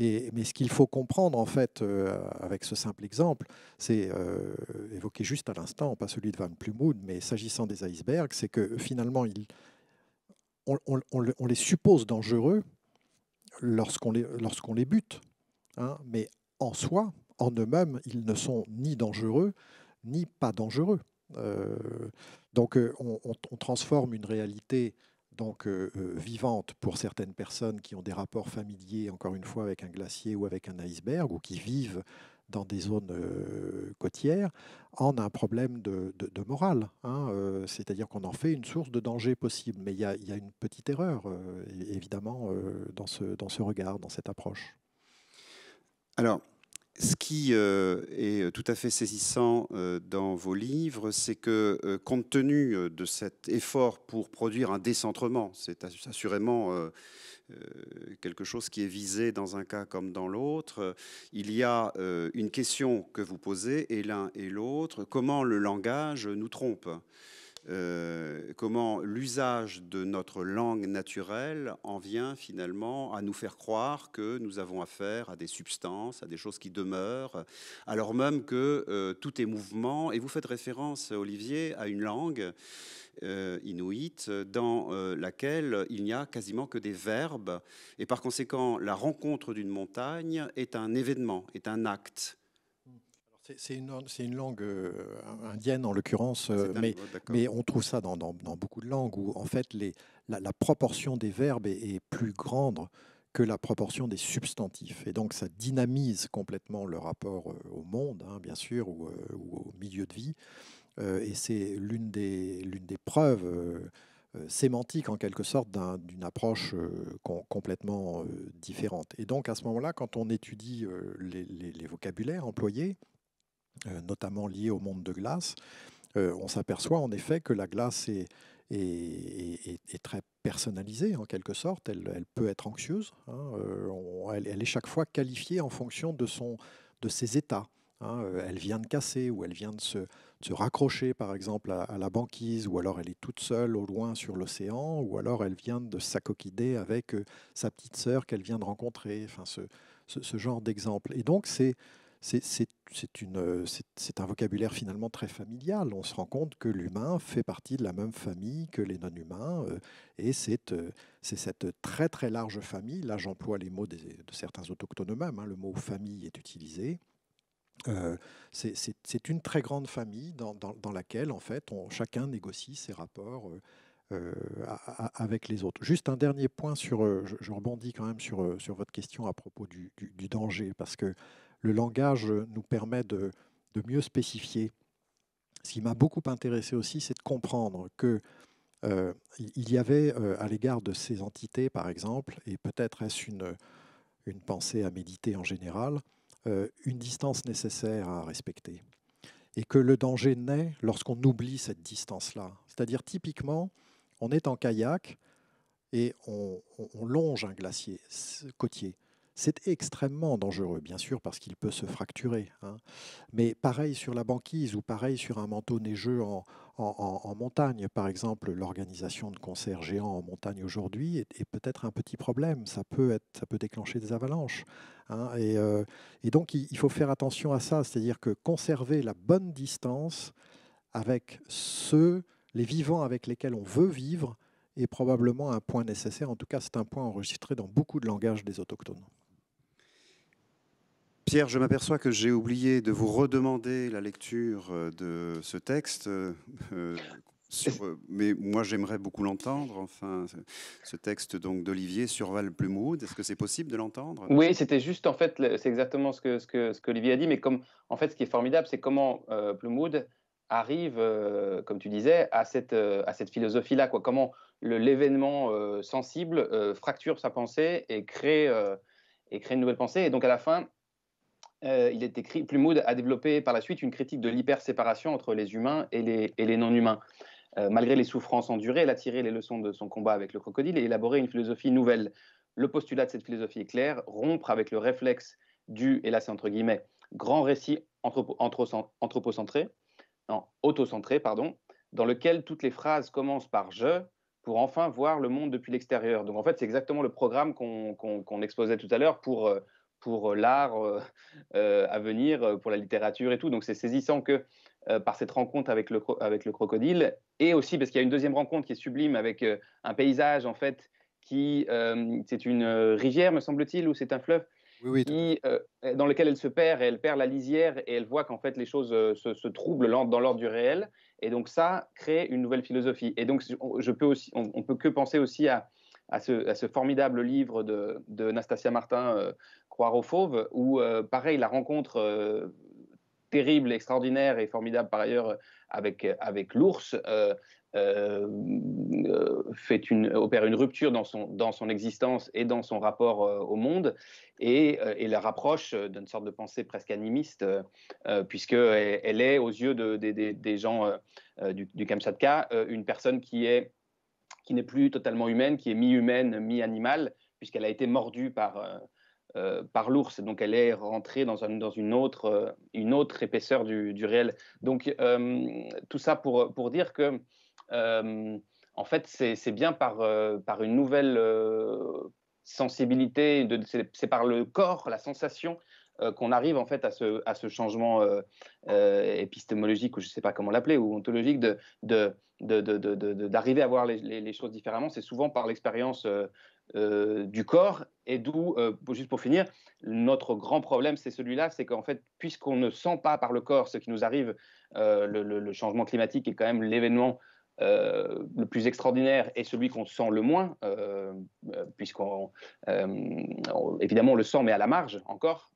mais ce qu'il faut comprendre, en fait, avec ce simple exemple, c'est évoqué juste à l'instant, pas celui de Van Plumoud, mais s'agissant des icebergs, c'est que finalement, on, les suppose dangereux lorsqu'on les, bute. Hein, mais en soi, en eux-mêmes, ils ne sont ni dangereux ni pas dangereux. Euh, donc euh, on, transforme une réalité donc euh, vivante pour certaines personnes qui ont des rapports familiers, encore une fois, avec un glacier ou avec un iceberg, ou qui vivent dans des zones côtières, en un problème de, morale. Hein, c'est-à-dire qu'on en fait une source de danger possible. Mais il y a, une petite erreur, évidemment, dans, ce, dans ce regard, dans cette approche. Alors, ce qui euh, est euh, tout à fait saisissant euh, dans vos livres, c'est que compte tenu de cet effort pour produire un décentrement, c'est assurément quelque chose qui est visé dans un cas comme dans l'autre, il y a une question que vous posez, et l'un et l'autre, comment le langage nous trompe euh, comment l'usage de notre langue naturelle en vient finalement à nous faire croire que nous avons affaire à des substances, à des choses qui demeurent, alors même que euh, tout est mouvement. Et vous faites référence, Olivier, à une langue euh, inuite dans euh, laquelle il n'y a quasiment que des verbes. Et par conséquent, la rencontre d'une montagne est un événement, est un acte. C'est une, langue indienne euh, en l'occurrence, ah, euh, mais, on trouve ça dans, beaucoup de langues où en fait la, proportion des verbes est, plus grande que la proportion des substantifs. Et donc ça dynamise complètement le rapport euh, au monde, hein, bien sûr, ou, au milieu de vie. et c'est l'une des, des, preuves sémantiques, en quelque sorte d'une approche complètement différente. Et donc à ce moment-là, quand on étudie les, vocabulaires employés, euh, notamment liées au monde de glace, euh, on s'aperçoit en effet que la glace est, très personnalisée en quelque sorte. Elle, peut être anxieuse. Hein, euh, elle, est chaque fois qualifiée en fonction de, son, de ses états. Hein. Elle vient de casser ou elle vient de se, raccrocher par exemple à, la banquise ou alors elle est toute seule au loin sur l'océan ou alors elle vient de s'accoquider avec sa petite sœur qu'elle vient de rencontrer. Enfin, ce, ce genre d'exemple. Et donc c'est euh, c'est un vocabulaire finalement très familial. On se rend compte que l'humain fait partie de la même famille que les non-humains, euh, et euh, c'est cette très très large famille, là j'emploie les mots de certains autochtones même, hein. le mot famille est utilisé, c'est une très grande famille dans, laquelle en fait on, chacun négocie ses rapports. avec les autres. Juste un dernier point sur, je, rebondis quand même sur, sur votre question à propos du, du danger, parce que le langage nous permet de, mieux spécifier. Ce qui m'a beaucoup intéressé aussi, c'est de comprendre que euh, il y avait euh, à l'égard de ces entités, par exemple, et peut-être est-ce une, pensée à méditer en général, euh, une distance nécessaire à respecter. Et que le danger naît lorsqu'on oublie cette distance-là. C'est-à-dire, typiquement, on est en kayak et on longe un glacier côtier. C'est extrêmement dangereux, bien sûr, parce qu'il peut se fracturer. Hein. Mais pareil sur la banquise ou pareil sur un manteau neigeux en, montagne, par exemple, l'organisation de concerts géants en montagne aujourd'hui est, peut-être un petit problème. Ça peut, déclencher des avalanches. Hein. Euh, et, donc, il, faut faire attention à ça, c'est-à-dire que conserver la bonne distance avec ceux, les vivants avec lesquels on veut vivre, est probablement un point nécessaire. En tout cas, c'est un point enregistré dans beaucoup de langages des autochtones. Pierre, je m'aperçois que j'ai oublié de vous redemander la lecture euh, de ce texte. Euh, euh, mais moi, j'aimerais beaucoup l'entendre. Enfin, ce texte donc d'Olivier sur Val Plumwood, est-ce que c'est possible de l'entendre Oui, c'était juste en fait, c'est exactement ce que ce que ce qu'Olivier a dit. Mais comme en fait, ce qui est formidable, c'est comment Plumwood arrive, comme tu disais, à cette à cette philosophie-là. Quoi Comment l'événement sensible fracture sa pensée et crée et crée une nouvelle pensée. Et donc à la fin, euh, il est écrit, Plumwood a développé par la suite une critique de l'hyperséparation entre les humains et les, non-humains. Euh, malgré les souffrances endurées, elle a tiré les leçons de son combat avec le crocodile et élaboré une philosophie nouvelle. Le postulat de cette philosophie est clair, rompre avec le réflexe du, et entre guillemets, grand récit anthropocentré, autocentré, pardon, dans lequel toutes les phrases commencent par je pour enfin voir le monde depuis l'extérieur. Donc en fait, c'est exactement le programme qu'on exposait tout à l'heure pour... Euh, pour euh, l'art euh, euh, à venir, pour la littérature et tout. Donc c'est saisissant que par cette rencontre avec le, avec le crocodile, et aussi parce qu'il y a une deuxième rencontre qui est sublime avec un paysage en fait qui c'est une rivière me semble-t-il ou c'est un fleuve oui, dans lequel elle se perd et elle perd la lisière et elle voit qu'en fait les choses se, troublent dans l'ordre du réel et donc ça crée une nouvelle philosophie et donc je peux aussi, on, on, peut que penser aussi à à ce, formidable livre de, de Nastasia Martin, euh, Croire aux fauves, où, euh, pareil, la rencontre euh, terrible, extraordinaire et formidable par ailleurs avec, l'ours fait une, opère une rupture dans son, dans son existence et dans son rapport au monde et, et la rapproche d'une sorte de pensée presque animiste, puisqu'elle elle est, aux yeux des gens du, du Kamchatka, une personne qui est qui n'est plus totalement humaine, qui est mi-humaine, mi-animale, puisqu'elle a été mordue par, euh, euh, par l'ours, donc elle est rentrée dans, un, dans une, autre, euh, une autre épaisseur du, du réel. Donc tout ça pour, pour dire que, en fait, c'est bien par, par une nouvelle sensibilité, c'est par le corps, la sensation, euh, qu'on arrive en fait à ce, changement euh, euh, épistémologique ou je ne sais pas comment l'appeler ou ontologique d'arriver à voir les, choses différemment, c'est souvent par l'expérience du corps et d'où, juste pour finir, notre grand problème c'est celui-là, c'est qu'en fait puisqu'on ne sent pas par le corps ce qui nous arrive, le, le, changement climatique est quand même l'événement euh, le plus extraordinaire est celui qu'on sent le moins, euh, euh, puisqu'on évidemment on le sent, mais à la marge encore.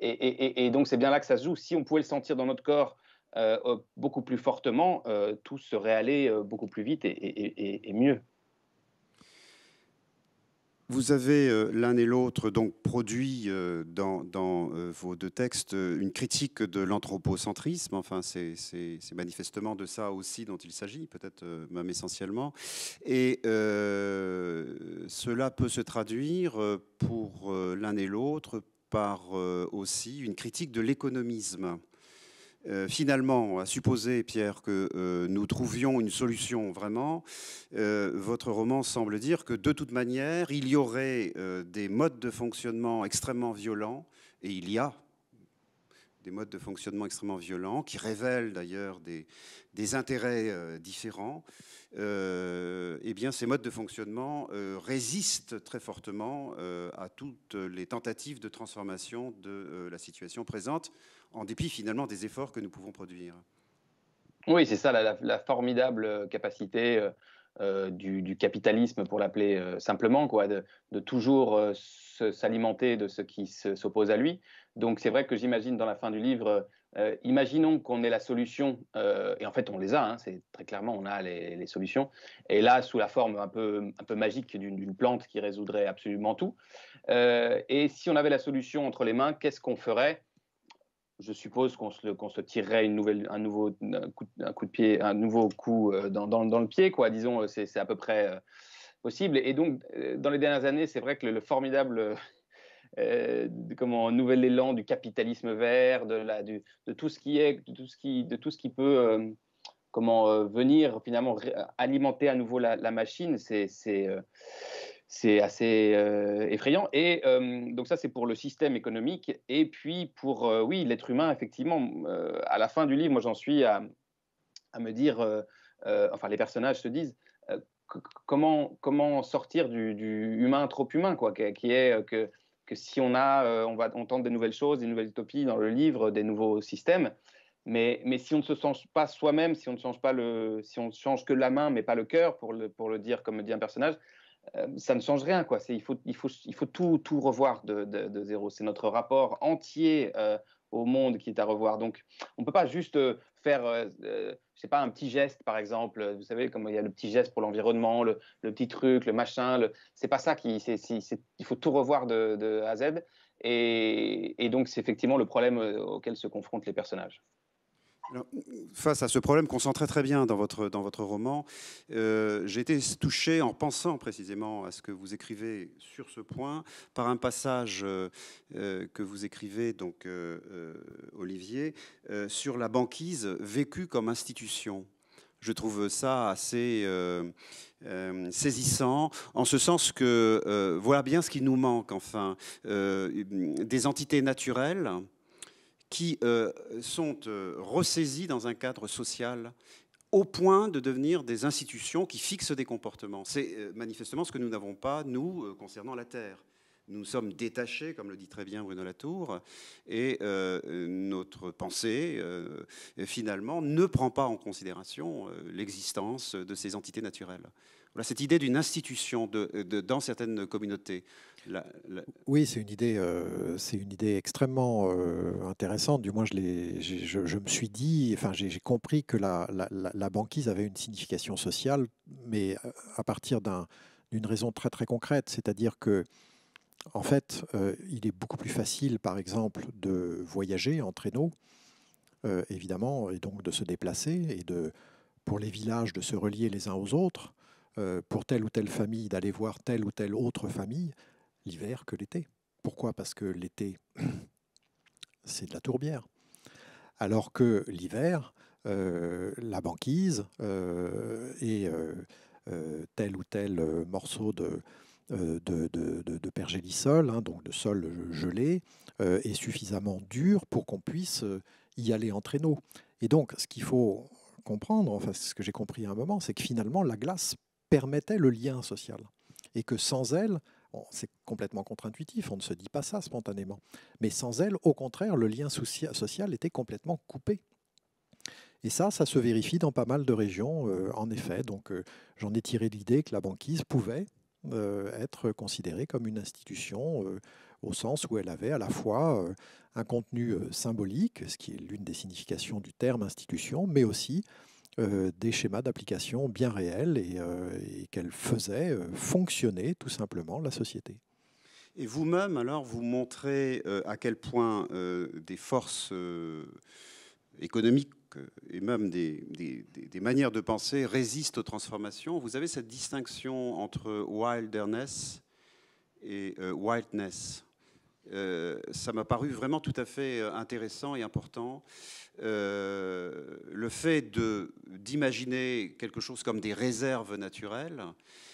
Et, donc c'est bien là que ça se joue. Si on pouvait le sentir dans notre corps beaucoup plus fortement, tout serait allé beaucoup plus vite et mieux. Vous avez euh, l'un et l'autre donc produit euh, dans, euh, vos deux textes une critique de l'anthropocentrisme. Enfin, c'est manifestement de ça aussi dont il s'agit, peut-être même essentiellement. Et cela peut se traduire pour l'un et l'autre par aussi une critique de l'économisme. Euh, finalement, à supposer, Pierre, que euh, nous trouvions une solution vraiment, euh, votre roman semble dire que de toute manière, il y aurait des modes de fonctionnement extrêmement violents, et il y a des modes de fonctionnement extrêmement violents, qui révèlent d'ailleurs des, intérêts différents, eh bien ces modes de fonctionnement résistent très fortement à toutes les tentatives de transformation de la situation présente, en dépit finalement des efforts que nous pouvons produire. Oui, c'est ça la, formidable capacité euh, euh, du, capitalisme, pour l'appeler euh, simplement, quoi, de, toujours s'alimenter de ce qui s'oppose à lui. Donc c'est vrai que j'imagine dans la fin du livre, imaginons qu'on ait la solution, et en fait on les a, hein, c'est très clairement, on a les, les, solutions, et là sous la forme un peu, un peu magique d'une plante qui résoudrait absolument tout. et si on avait la solution entre les mains, qu'est-ce qu'on ferait je suppose qu'on se, se, tirerait une nouvelle, un, nouveau, coup, de pied, un nouveau coup euh, dans, le pied, quoi. Disons, euh, c'est à peu près euh, possible. Et donc, dans les dernières années, c'est vrai que le, formidable comment nouvel élan du capitalisme vert, de, la, du, de tout ce qui est, de tout ce qui, de tout ce qui peut comment venir finalement alimenter à nouveau la, la machine. C'est c'est assez euh, effrayant. Et euh, donc ça, c'est pour le système économique. Et puis pour, euh, oui, l'être humain, effectivement, à la fin du livre, moi, j'en suis à, me dire, enfin, les personnages se disent, comment, comment sortir du, humain trop humain, quoi, qui est que, que si on a, on, va, on tente des nouvelles choses, des nouvelles utopies dans le livre, des nouveaux systèmes. Mais, mais si on ne se change pas soi-même, si on ne change pas le, si on change que la main, mais pas le cœur, pour le, pour le dire comme dit un personnage, euh, ça ne change rien. Quoi. Il faut, il il faut tout, revoir de, zéro. C'est notre rapport entier euh, au monde qui est à revoir. Donc, on ne peut pas juste euh, faire, pas, un petit geste, par exemple. Vous savez, comme il y a le petit geste pour l'environnement, le, petit truc, le machin. Le... C'est pas ça qui. il faut tout revoir de, A à Z. et donc, c'est effectivement le problème auquel se confrontent les personnages face à ce problème qu'on sent très bien dans votre, dans votre roman, euh, j'ai été touché en pensant précisément à ce que vous écrivez sur ce point par un passage euh, euh, que vous écrivez, donc Olivier, sur la banquise vécue comme institution. Je trouve ça assez saisissant, en ce sens que voilà bien ce qui nous manque, enfin, des entités naturelles qui euh, sont euh, ressaisis ressaisies dans un cadre social au point de devenir des institutions qui fixent des comportements. C'est euh, manifestement ce que nous n'avons pas, nous, concernant la Terre nous sommes détachés, comme le dit très bien Bruno Latour, et euh, notre pensée, euh, finalement, ne prend pas en considération euh, l'existence de ces entités naturelles. Voilà, cette idée d'une institution de, dans certaines communautés. Oui, c'est une idée, c'est une idée extrêmement intéressante. Du moins, je, je, me suis dit, enfin, j'ai compris que la, banquise avait une signification sociale, mais à partir d'une raison très très concrète, c'est-à-dire que en fait, euh, il est beaucoup plus facile, par exemple, de voyager en traîneau, euh, évidemment, et donc de se déplacer, et de, pour les villages de se relier les uns aux autres, euh, pour telle ou telle famille d'aller voir telle ou telle autre famille, l'hiver que l'été. Pourquoi Parce que l'été, c'est de la tourbière. Alors que l'hiver, la banquise et tel ou tel morceau de, euh, de, pergélisol, hein, donc de sol euh, gelé, euh, est suffisamment dur pour qu'on puisse y aller en traîneau. Et donc, ce qu'il faut comprendre, enfin, ce que j'ai compris à un moment, c'est que finalement, la glace permettait le lien social. Et que sans elle, c'est complètement contre-intuitif, on ne se dit pas ça spontanément. Mais sans elle, au contraire, le lien social était complètement coupé. Et ça, ça se vérifie dans pas mal de régions, en effet. Donc j'en ai tiré l'idée que la banquise pouvait, euh, être considérée comme une institution euh, au sens où elle avait à la fois euh, un contenu symbolique, ce qui est l'une des significations du terme institution, mais aussi des schémas d'application bien réels et, qu'elle faisait fonctionner tout simplement la société. Et vous-même, alors, vous montrez à quel point des forces économiques et même des, manières de penser résistent aux transformations. Vous avez cette distinction entre wilderness et euh, wildness. Euh, ça m'a paru vraiment tout à fait euh, intéressant et important. le fait d'imaginer quelque chose comme des réserves naturelles,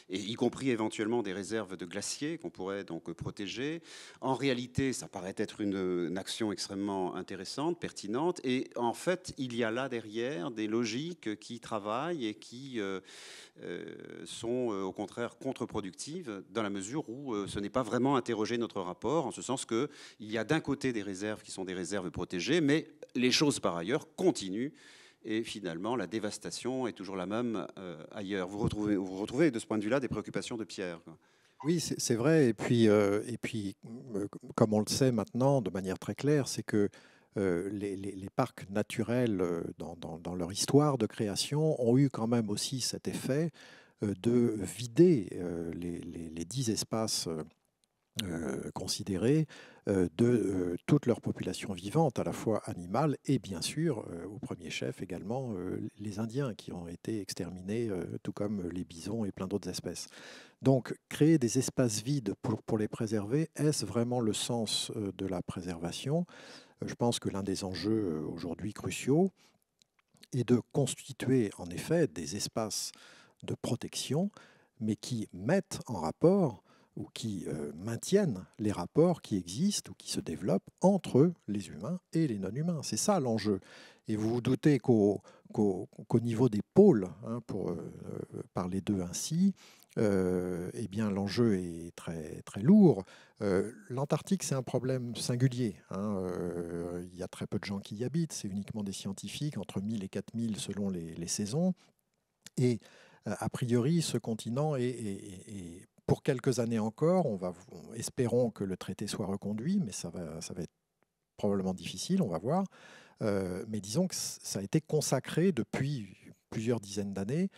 et y compris éventuellement des réserves de glaciers qu'on pourrait donc protéger. En réalité, ça paraît être une, action extrêmement intéressante, pertinente, et en fait, il y a là derrière des logiques qui travaillent et qui euh, euh, sont euh, au contraire contre-productives dans la mesure où ce n'est pas vraiment interrogé notre rapport, en ce sens qu'il y a d'un côté des réserves qui sont des réserves protégées, mais les choses par ailleurs continuent et finalement, la dévastation est toujours la même euh, ailleurs. Vous retrouvez, vous retrouvez de ce point de vue-là des préoccupations de Pierre. Oui, c'est vrai. Et puis, euh, et puis euh, comme on le sait maintenant de manière très claire, c'est que les, parcs naturels, dans, leur histoire de création, ont eu quand même aussi cet effet de vider les, les, dix espaces euh, considérés euh, de euh, toute leur population vivante, à la fois animale et bien sûr, au premier chef également, les Indiens qui ont été exterminés, tout comme les bisons et plein d'autres espèces. Donc, créer des espaces vides pour, pour les préserver, est-ce vraiment le sens de la préservation Je pense que l'un des enjeux aujourd'hui cruciaux est de constituer en effet des espaces de protection, mais qui mettent en rapport ou qui euh, maintiennent les rapports qui existent ou qui se développent entre les humains et les non-humains. C'est ça l'enjeu. Et vous vous doutez qu'au niveau des pôles, hein, pour euh, euh, parler d'eux ainsi, eh bien l'enjeu est très très lourd. L'Antarctique c'est un problème singulier. Hein, il y a très peu de gens qui y habitent. C'est uniquement des scientifiques entre 1000 et 4000 selon les, saisons. Et a priori ce continent est pour quelques années encore. On va, espérons que le traité soit reconduit, mais ça va, ça va être probablement difficile, on va voir. Euh, mais disons que ça a été consacré depuis plusieurs dizaines d'années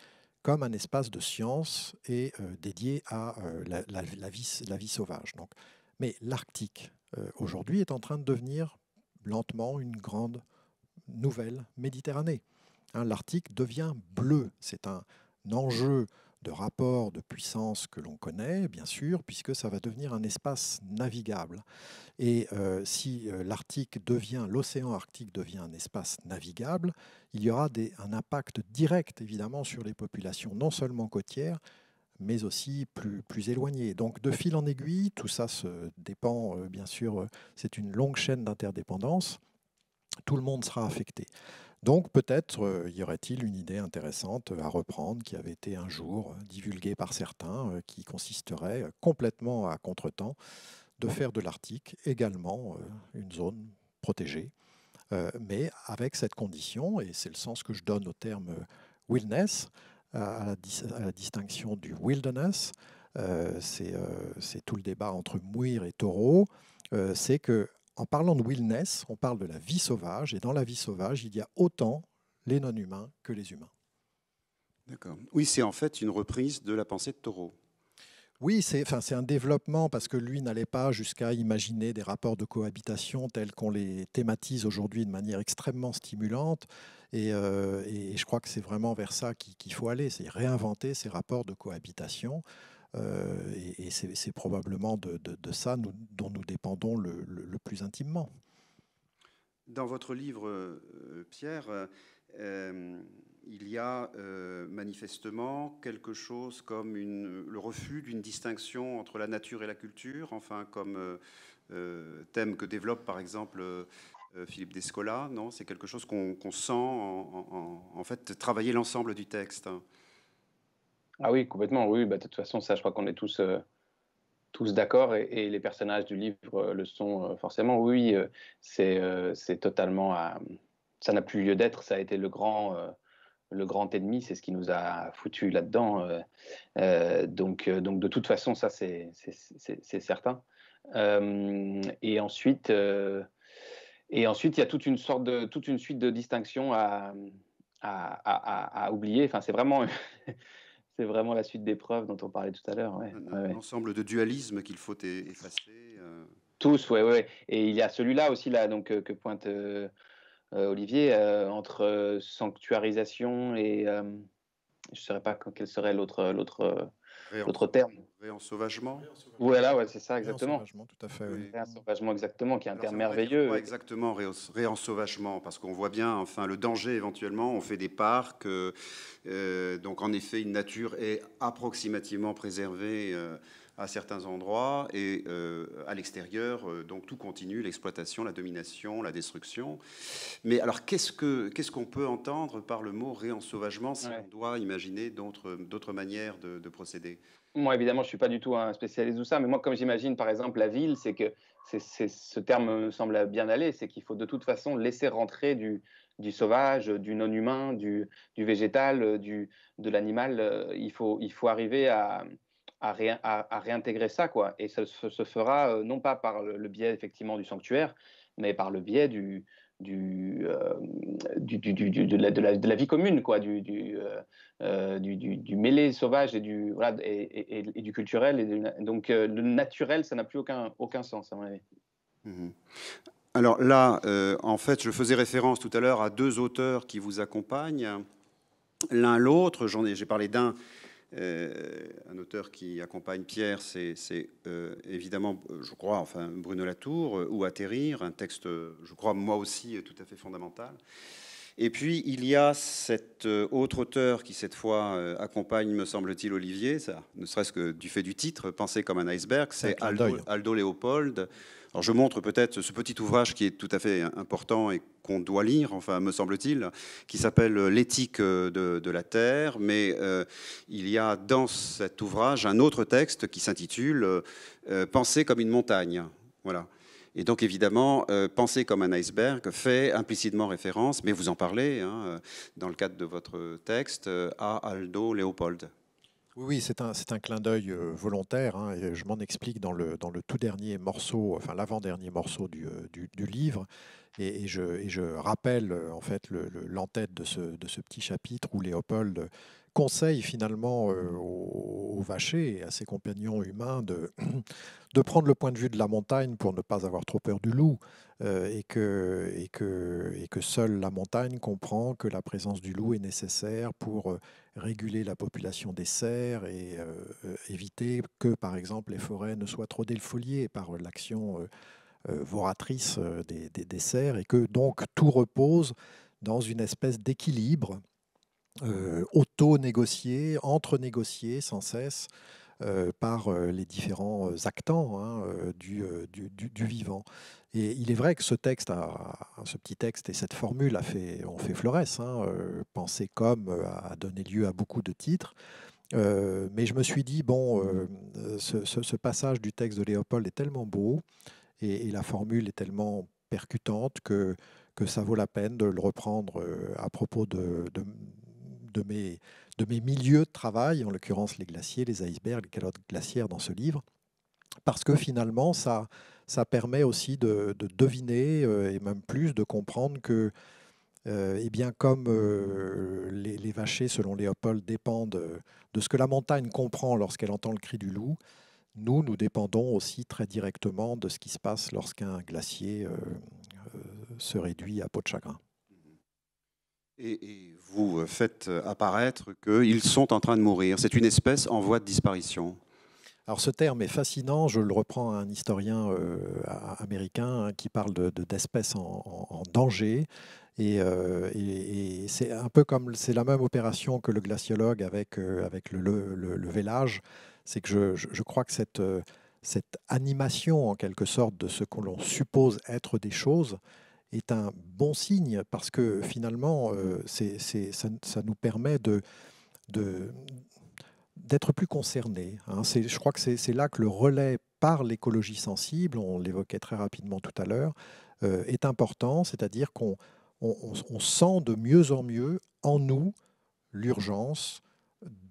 comme un espace de science et euh, dédié à euh, la, vie, la, vie, sauvage. Donc. Mais l'Arctique, aujourd'hui, est en train de devenir lentement une grande nouvelle Méditerranée. Hein, L'Arctique devient bleu. C'est un enjeu de rapport de puissance que l'on connaît, bien sûr, puisque ça va devenir un espace navigable. Et euh, si euh, l'Arctique devient, l'océan arctique devient un espace navigable, il y aura des, un impact direct, évidemment, sur les populations, non seulement côtières, mais aussi plus, plus éloignées. Donc de fil en aiguille, tout ça se dépend, euh, bien sûr, c'est une longue chaîne d'interdépendance, tout le monde sera affecté. Donc peut-être euh, y aurait-il une idée intéressante euh, à reprendre qui avait été un jour euh, divulguée par certains, qui consisterait complètement à contre-temps de faire de l'Arctique également une zone protégée, mais avec cette condition, et c'est le sens que je donne au terme wilderness, à la, distinction du wilderness, c'est tout le débat entre mouir et taureau, c'est que en parlant de wilderness, on parle de la vie sauvage, et dans la vie sauvage, il y a autant les non-humains que les humains. D'accord. Oui, c'est en fait une reprise de la pensée de Taureau. Oui, c'est enfin, un développement parce que lui n'allait pas jusqu'à imaginer des rapports de cohabitation tels qu'on les thématise aujourd'hui de manière extrêmement stimulante. Et, euh, et je crois que c'est vraiment vers ça qu'il faut aller, c'est réinventer ces rapports de cohabitation. Euh, et, c'est probablement de, ça dont nous dépendons le, plus intimement. Dans votre livre, euh, Pierre, euh, il y a manifestement quelque chose comme le refus d'une distinction entre la nature et la culture, enfin comme thème que développe par exemple Philippe Descola, non C'est quelque chose qu'on sent en, en, fait travailler l'ensemble du texte. Ah oui, complètement, oui. Bah, de toute façon, ça, je crois qu'on est tous, euh, tous d'accord et, les personnages du livre euh, le sont euh, forcément. Oui, c'est totalement. Ça n'a plus lieu d'être, ça a été le grand. le grand ennemi, c'est ce qui nous a foutu là-dedans. donc, donc, de toute façon, ça, c'est certain. et ensuite, et ensuite, il y a toute une sorte de toute une suite de distinctions à, à, à oublier. Enfin, c'est vraiment c'est vraiment la suite des preuves dont on parlait tout à l'heure. Ouais. Un, ensemble de dualisme qu'il faut effacer. Euh. Tous, ouais, Et il y a celui-là aussi là, donc euh, que pointe euh, Olivier entre sanctuarisation et je ne saurais pas quel serait l'autre l'autre terme. Réensauvagement Voilà, ouais, c'est ça, exactement. Réensauvagement, tout à fait. Oui. Réensauvagement, exactement, qui est un terme merveilleux. Pas exactement, réensauvagement, parce qu'on voit bien enfin, le danger éventuellement, on fait des parcs. Euh, euh, donc en effet, une nature est approximativement préservée. Euh, à certains endroits et euh, à l'extérieur, euh, donc tout continue, l'exploitation, la domination, la destruction. Mais alors qu'est-ce qu'on ce qu'on peut entendre par le mot réensauvagement si on doit imaginer d'autres manières de, procéder moi, évidemment, je ne suis pas du tout un spécialiste de ça, mais moi, comme j'imagine, par exemple, la ville, c'est que c'est ce terme me semble bien aller, c'est qu'il faut de toute façon laisser rentrer du, du sauvage, du non-humain, du, du, végétal, euh, du, de l'animal. Il faut, il faut, arriver à, à, réintégrer ça, quoi. Et ça se, fera euh, non pas par le, biais effectivement du sanctuaire, mais par le biais du, du, euh, de, la, de, la, vie commune, quoi, du, du, euh, mêlé sauvage et du, voilà, et, du culturel. Et donc le naturel, ça n'a plus aucun, aucun sens, à mon avis. Mmh Alors là, en fait, je faisais référence tout à l'heure à deux auteurs qui vous accompagnent. L'un l'autre, j'en ai, j'ai parlé d'un euh, un auteur qui accompagne Pierre, c'est euh, évidemment, je crois, enfin Bruno Latour, euh, ou Atterrir, un texte, je crois, moi aussi, tout à fait fondamental. Et puis, il y a cet autre auteur qui, cette fois, accompagne, me semble-t-il, Olivier, ça, ne serait-ce que du fait du titre, Penser comme un iceberg, c'est Aldo, Aldo Léopold, je montre peut-être ce petit ouvrage qui est tout à fait important et qu'on doit lire, enfin me semble-t-il, qui s'appelle L'éthique de, la Terre, mais euh, il y a dans cet ouvrage un autre texte qui s'intitule euh, Penser comme une montagne. Voilà. Et donc évidemment, euh, penser comme un iceberg fait implicitement référence, mais vous en parlez hein, dans le cadre de votre texte, à Aldo Léopold. Oui, c'est un, un clin d'œil euh, volontaire. Hein, je m'en explique dans le, tout dernier morceau, enfin l'avant-dernier morceau du, euh, livre. Et, je, rappelle euh, en fait le, l'entête de ce, petit chapitre où Léopold conseille finalement aux au et à ses compagnons humains de, prendre le point de vue de la montagne pour ne pas avoir trop peur du loup et, que, et, et que seule la montagne comprend que la présence du loup est nécessaire pour réguler la population des serres et euh, euh, éviter que, par exemple, les forêts ne soient trop défoliées par l'action euh, voratrice des, des, et que donc tout repose dans une espèce d'équilibre auto-négocié, entre-négocié sans cesse euh, par euh, les différents euh, actants hein, du, vivant. Et il est vrai que ce texte, ce petit texte et cette formule a fait, ont fait fleuresse. Hein, penser comme a donné lieu à beaucoup de titres. mais je me suis dit, bon, ce, passage du texte de Léopold est tellement beau et, la formule est tellement percutante que, que ça vaut la peine de le reprendre à propos de, de mes, de mes milieux de travail, en l'occurrence les glaciers, les icebergs, les calottes glaciaires dans ce livre, parce que finalement, ça, ça permet aussi de, deviner euh, et même plus de comprendre que, euh, eh bien, comme euh, les, les, vachers, selon Léopold, dépendent de ce que la montagne comprend lorsqu'elle entend le cri du loup, nous, nous dépendons aussi très directement de ce qui se passe lorsqu'un glacier se réduit à peau de chagrin. Et, vous euh, faites euh, apparaître qu'ils sont en train de mourir. C'est une espèce en voie de disparition. Alors ce terme est fascinant, je le reprends à un historien euh, américain hein, qui parle d'espèces de, en, danger. Et, c'est un peu comme c'est la même opération que le glaciologue avec, avec le, le, vélage. C'est que je, je, crois que cette, cette animation en quelque sorte de ce que l'on suppose être des choses, est un bon signe parce que finalement, euh, ça, nous permet d'être plus concernés. Hein. je crois que c'est, là que le relais par l'écologie sensible, on l'évoquait très rapidement tout à l'heure, euh, est important, c'est-à-dire qu'on sent de mieux en mieux en nous l'urgence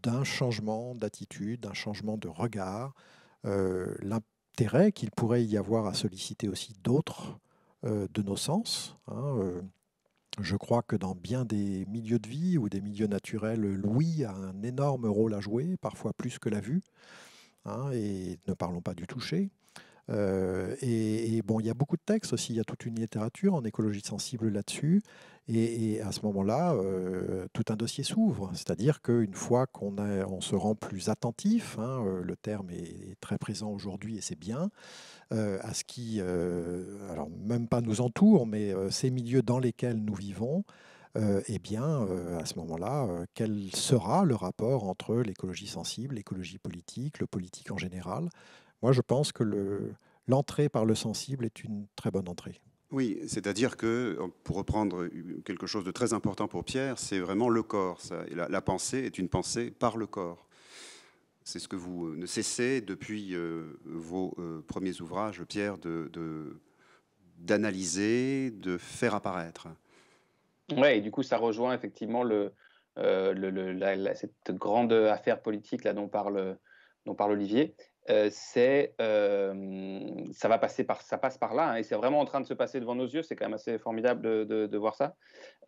d'un changement d'attitude, d'un changement de regard, euh, l'intérêt qu'il pourrait y avoir à solliciter aussi d'autres euh, de nos sens. Hein, euh, je crois que dans bien des milieux de vie ou des milieux naturels, l'ouïe a un énorme rôle à jouer, parfois plus que la vue. Hein, et ne parlons pas du toucher. Euh, et, bon, il y a beaucoup de textes aussi, il y a toute une littérature en écologie sensible là-dessus. Et, à ce moment-là, euh, tout un dossier s'ouvre. C'est-à-dire qu'une fois qu'on se rend plus attentif, hein, euh, le terme est, très présent aujourd'hui et c'est bien, euh, à ce qui, même pas nous entoure, mais ces milieux dans lesquels nous vivons, et eh bien, à ce moment-là, quel sera le rapport entre l'écologie sensible, l'écologie politique, le politique en général Moi, je pense que l'entrée par le sensible est une très bonne entrée. Oui, c'est-à-dire que, pour reprendre quelque chose de très important pour Pierre, c'est vraiment le corps. la, pensée est une pensée par le corps. C'est ce que vous euh, ne cessez depuis euh, vos euh, premiers ouvrages, Pierre, d'analyser, de, d'analyser, de faire apparaître. Oui, et du coup, ça rejoint effectivement le, cette grande affaire politique là, dont, parle, dont parle Olivier c'est ça va passer par ça passe par là hein, et c'est vraiment en train de se passer devant nos yeux. C'est quand même assez formidable de, voir ça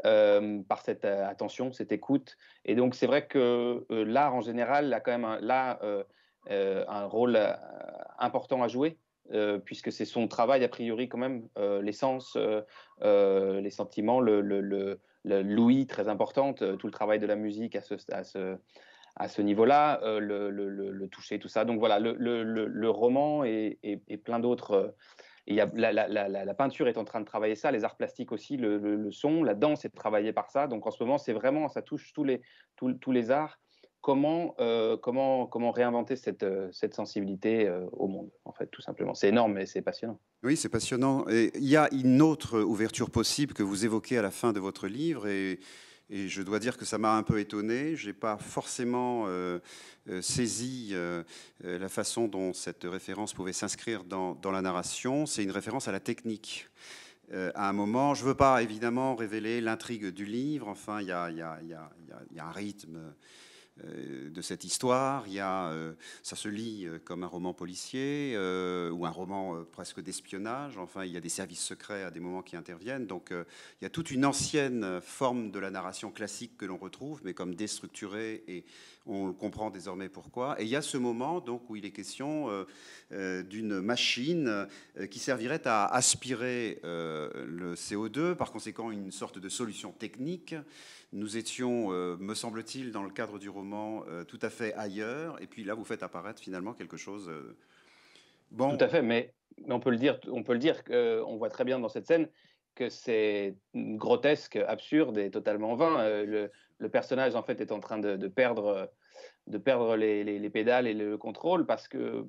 par cette attention, cette écoute. Et donc c'est vrai que l'art en général a quand même là un rôle important à jouer. puisque c'est son travail a priori quand même les sens, les sentiments, le, l'ouïe très importante, tout le travail de la musique à ce, à ce à ce niveau-là, euh, le, toucher, tout ça. Donc voilà, le, roman et, plein d'autres. Euh, la, peinture est en train de travailler ça, les arts plastiques aussi, le, son, la danse est travaillée par ça. Donc en ce moment, c'est vraiment, ça touche tous les, tous, les arts. Comment, euh, comment, comment réinventer cette, cette sensibilité au monde, en fait, tout simplement. C'est énorme et c'est passionnant. Oui, c'est passionnant. Et il y a une autre ouverture possible que vous évoquez à la fin de votre livre. Et et je dois dire que ça m'a un peu étonné. Je n'ai pas forcément euh, euh, saisi euh, la façon dont cette référence pouvait s'inscrire dans, la narration. C'est une référence à la technique. à un moment, je ne veux pas évidemment révéler l'intrigue du livre. Enfin, il y a, un rythme euh, de cette histoire. Il y euh, ça se lit euh, comme un roman policier ou un roman presque d'espionnage. Enfin, il y a des services secrets à des moments qui interviennent. Donc, il y a toute une ancienne forme de la narration classique que l'on retrouve, mais comme déstructurée et, on comprend désormais pourquoi. Et il y a ce moment donc où il est question euh, euh, d'une machine euh, qui servirait à aspirer le CO2, par conséquent une sorte de solution technique. Nous étions, me semble-t-il, dans le cadre du roman tout à fait ailleurs, et puis là vous faites apparaître finalement quelque chose. Bon. Tout à fait, mais, on peut le dire, on peut le dire, on voit très bien dans cette scène que c'est grotesque, absurde et totalement vain. Euh, le, personnage, en fait, est en train de, perdre, euh, de perdre les, pédales et le contrôle parce que,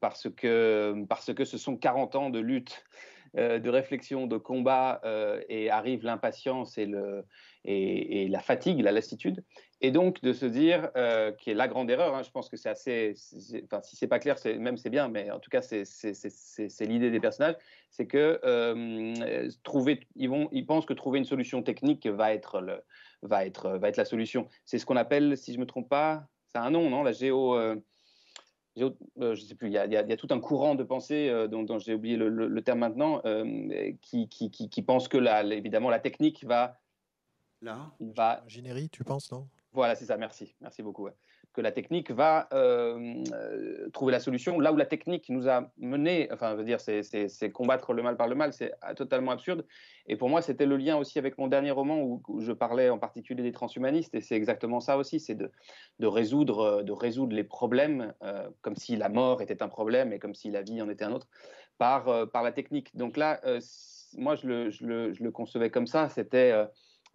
parce, que, parce que ce sont 40 ans de lutte euh, de réflexion, de combat, euh, et arrive l'impatience et, et, la fatigue, la lassitude. Et donc de se dire, euh, qui est la grande erreur, hein, je pense que c'est assez, enfin si c'est pas clair, même c'est bien, mais en tout cas c'est l'idée des personnages, c'est que trouver, ils, vont, ils pensent que trouver une solution technique va être, le, va être, va être la solution. C'est ce qu'on appelle, si je me trompe pas, c'est un nom, non La géo euh, je ne sais plus, il y, a, tout un courant de pensée euh, dont, j'ai oublié le, terme maintenant, euh, qui, qui, pense que la, évidemment la technique va. Là va... Générie, tu penses, non Voilà, c'est ça, merci. Merci beaucoup que la technique va euh, euh, trouver la solution. Là où la technique nous a mené, enfin, je dire, c'est combattre le mal par le mal, c'est euh, totalement absurde. Et pour moi, c'était le lien aussi avec mon dernier roman où, je parlais en particulier des transhumanistes, et c'est exactement ça aussi, c'est de, résoudre, de résoudre les problèmes comme si la mort était un problème et comme si la vie en était un autre, par, par la technique. Donc là, moi, je le, je, le, concevais comme ça, c'était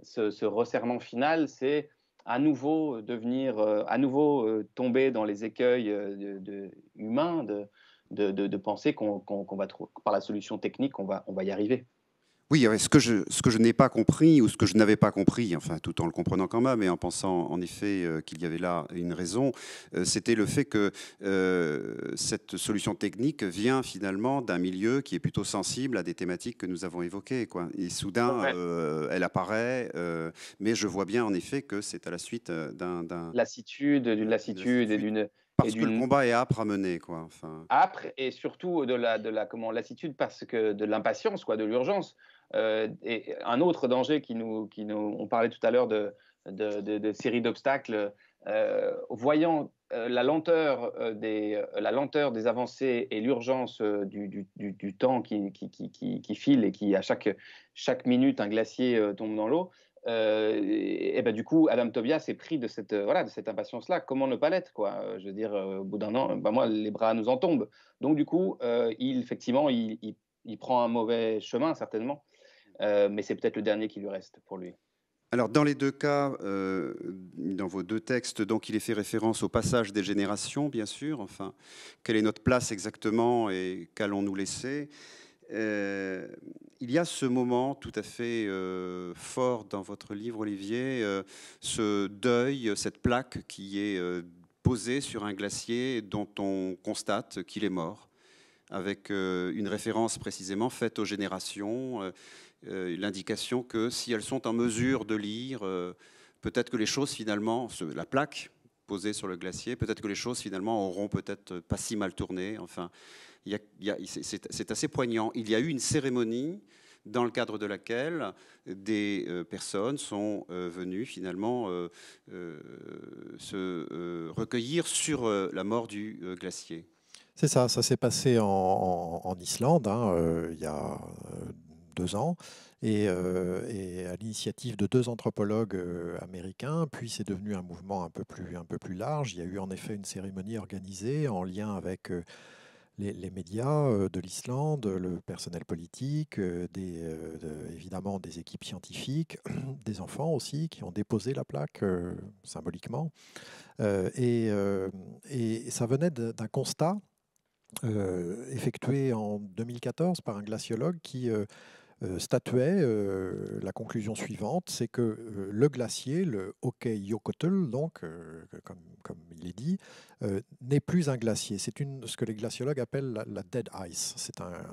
ce, ce, resserrement final, c'est à nouveau euh, devenir, euh, à nouveau euh, tomber dans les écueils de, humains de, penser qu'on va, par la solution technique, on va y arriver. Oui, euh, ce que je, ce que je n'ai pas compris ou ce que je n'avais pas compris, enfin tout en le comprenant quand même et en pensant en effet euh, qu'il y avait là une raison, euh, c'était le fait que cette solution technique vient finalement d'un milieu qui est plutôt sensible à des thématiques que nous avons évoquées. Quoi. Et soudain, elle apparaît, mais je vois bien en effet que c'est à la suite d'un... Lassitude, d'une lassitude et d'une... Parce que le combat est âpre à mener, quoi. Enfin... Âpre et surtout de la, de la comment, lassitude parce que de l'impatience, quoi, de l'urgence. Euh, et un autre danger qui nous, qui nous, on parlait tout à l'heure de, série d'obstacles, euh, voyant euh, la lenteur, des, la lenteur des avancées et l'urgence du, temps qui, qui, file et qui, à chaque, chaque minute, un glacier tombe dans l'eau, et, ben, du coup, Adam Tobias est pris de cette, voilà, de cette impatience-là. Comment ne pas l'être quoi Je veux dire, au bout d'un an, ben, moi, les bras nous en tombent. Donc, du coup, il, effectivement, il, prend un mauvais chemin, certainement. Euh, mais c'est peut-être le dernier qui lui reste pour lui. Alors dans les deux cas, euh, dans vos deux textes, donc il est fait référence au passage des générations, bien sûr. Enfin, quelle est notre place exactement et qu'allons-nous laisser euh, Il y a ce moment tout à fait fort dans votre livre, Olivier, ce deuil, cette plaque qui est posée sur un glacier dont on constate qu'il est mort, avec une référence précisément faite aux générations euh, l'indication que si elles sont en mesure de lire, euh, peut-être que les choses finalement, la plaque posée sur le glacier, peut-être que les choses finalement auront peut-être pas si mal tourné. Enfin, c'est assez poignant. Il y a eu une cérémonie dans le cadre de laquelle des euh, personnes sont venues finalement se recueillir sur la mort du glacier. C'est ça, ça s'est passé en, Islande. Hein, il y a deux ans, euh, et, à l'initiative de deux anthropologues euh, américains, puis c'est devenu un mouvement un peu, plus, un peu plus large. Il y a eu en effet une cérémonie organisée en lien avec euh, les, médias de l'Islande, le personnel politique, des, évidemment des équipes scientifiques, des enfants aussi qui ont déposé la plaque symboliquement. et, et ça venait d'un constat. effectué en 2014 par un glaciologue qui euh, statuait euh, la conclusion suivante, c'est que euh, le glacier, le Hockey Yokotl, donc, comme, il est dit, n'est plus un glacier. C'est ce que les glaciologues appellent la, dead ice.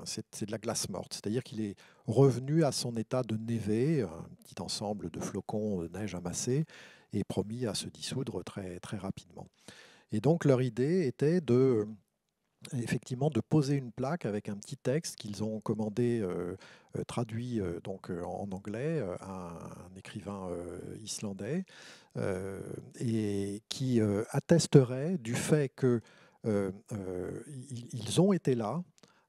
C'est de la glace morte, c'est-à-dire qu'il est revenu à son état de névé, un petit ensemble de flocons de neige amassés, et promis à se dissoudre très, très rapidement. Et donc leur idée était de effectivement de poser une plaque avec un petit texte qu'ils ont commandé, euh, euh, traduit euh, donc en anglais à un, écrivain islandais, et qui attesterait du fait que ils ont été là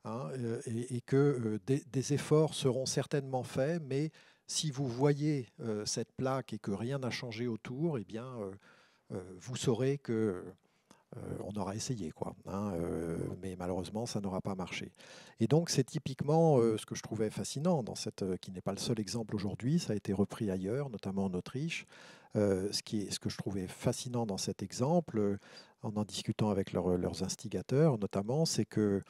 hein, et, que des, efforts seront certainement faits, mais si vous voyez cette plaque et que rien n'a changé autour, eh bien vous saurez que euh, on aura essayé, quoi. Hein, euh, mais malheureusement, ça n'aura pas marché. Et donc, c'est typiquement euh, ce que je trouvais fascinant dans cette, qui n'est pas le seul exemple aujourd'hui. Ça a été repris ailleurs, notamment en Autriche. ce, qui est, ce que je trouvais fascinant dans cet exemple, en en discutant avec leurs instigateurs, notamment, c'est que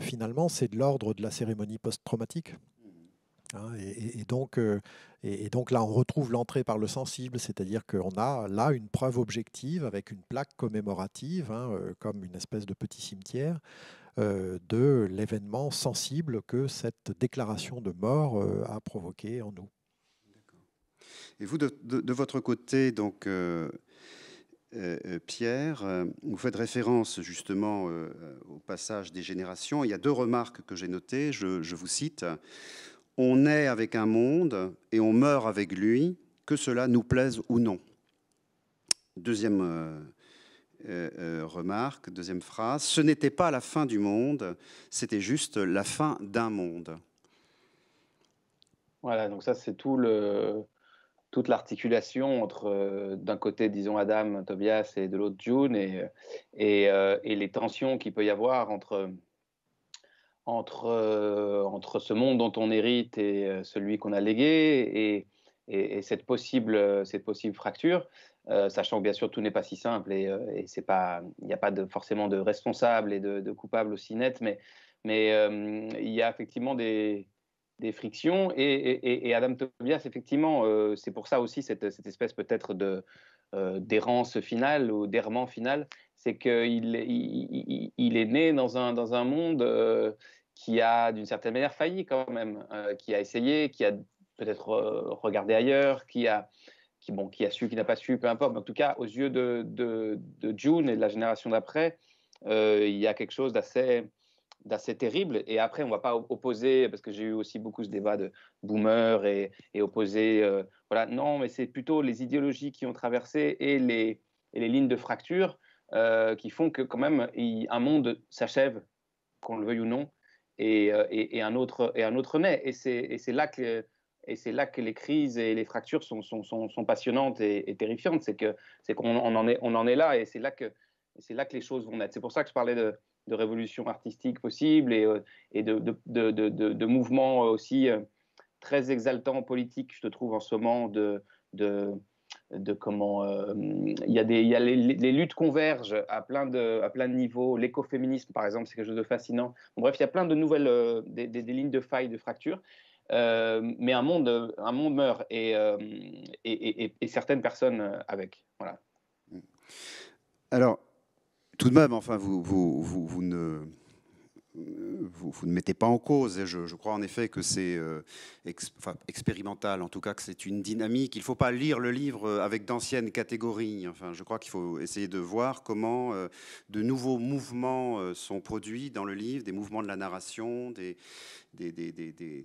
finalement, c'est de l'ordre de la cérémonie post-traumatique. Hein, et, donc, euh, donc là, on retrouve l'entrée par le sensible, c'est-à-dire qu'on a là une preuve objective avec une plaque commémorative, hein, euh, comme une espèce de petit cimetière, euh, de l'événement sensible que cette déclaration de mort a provoqué en nous. Et vous, de, votre côté, donc. Pierre, vous faites référence justement au passage des générations. Il y a deux remarques que j'ai notées, je, je vous cite on naît avec un monde et on meurt avec lui, que cela nous plaise ou non. Deuxième euh, euh, euh, remarque, deuxième phrase, ce n'était pas la fin du monde, c'était juste la fin d'un monde. Voilà, donc ça c'est tout le, toute l'articulation entre d'un côté, disons, Adam, Tobias et de l'autre, June, et, et, et les tensions qu'il peut y avoir entre entre, euh, entre ce monde dont on hérite et euh, celui qu'on a légué et, et, cette, possible, euh, cette possible fracture, sachant que bien sûr tout n'est pas si simple et, il n'y a pas de, forcément de responsable et de, coupable aussi net, mais, mais il y a effectivement des, des frictions et, Adam Tobias, effectivement, c'est pour ça aussi cette, cette espèce peut-être de d'errance finale ou d'errement final c'est qu'il il, il, est né dans un, dans un monde euh, qui a d'une certaine manière failli quand même, euh, qui a essayé, qui a peut-être euh, regardé ailleurs, qui a, qui, bon, qui a su, qui n'a pas su, peu importe. Mais en tout cas, aux yeux de, June et de la génération d'après, il y a quelque chose d'assez d'assez terrible. Et après, on ne va pas opposer, parce que j'ai eu aussi beaucoup ce débat de boomer et, opposer. voilà, non, mais c'est plutôt les idéologies qui ont traversé et les, et les lignes de fracture euh, qui font que quand même un monde s'achève, qu'on le veuille ou non, et, euh, un, autre, et un autre naît. Et c'est là que et c'est là que les crises et les fractures sont, passionnantes et, terrifiantes. C'est qu'on on en, est, on en est là et c'est là, que, là que les choses vont naître. C'est pour ça que je parlais de, révolution artistique possible et, euh, de, de, mouvements aussi très exaltants politiques, je te trouve en ce moment, de, de comment euh, il y les, luttes convergent à plein de à plein de niveaux l'écoféminisme par exemple c'est quelque chose de fascinant bref il y a plein de nouvelles euh, des, lignes de faille de fracture euh, mais un monde un monde meurt et et, certaines personnes avec voilà mmh. alors tout de même enfin vous vous, vous, vous ne vous, ne mettez pas en cause. je, crois en effet que c'est euh, expérimental, en tout cas que c'est une dynamique. Il ne faut pas lire le livre euh, avec d'anciennes catégories. Enfin, je crois qu'il faut essayer de voir comment euh, de nouveaux mouvements sont produits dans le livre, des mouvements de la narration, des, des, des,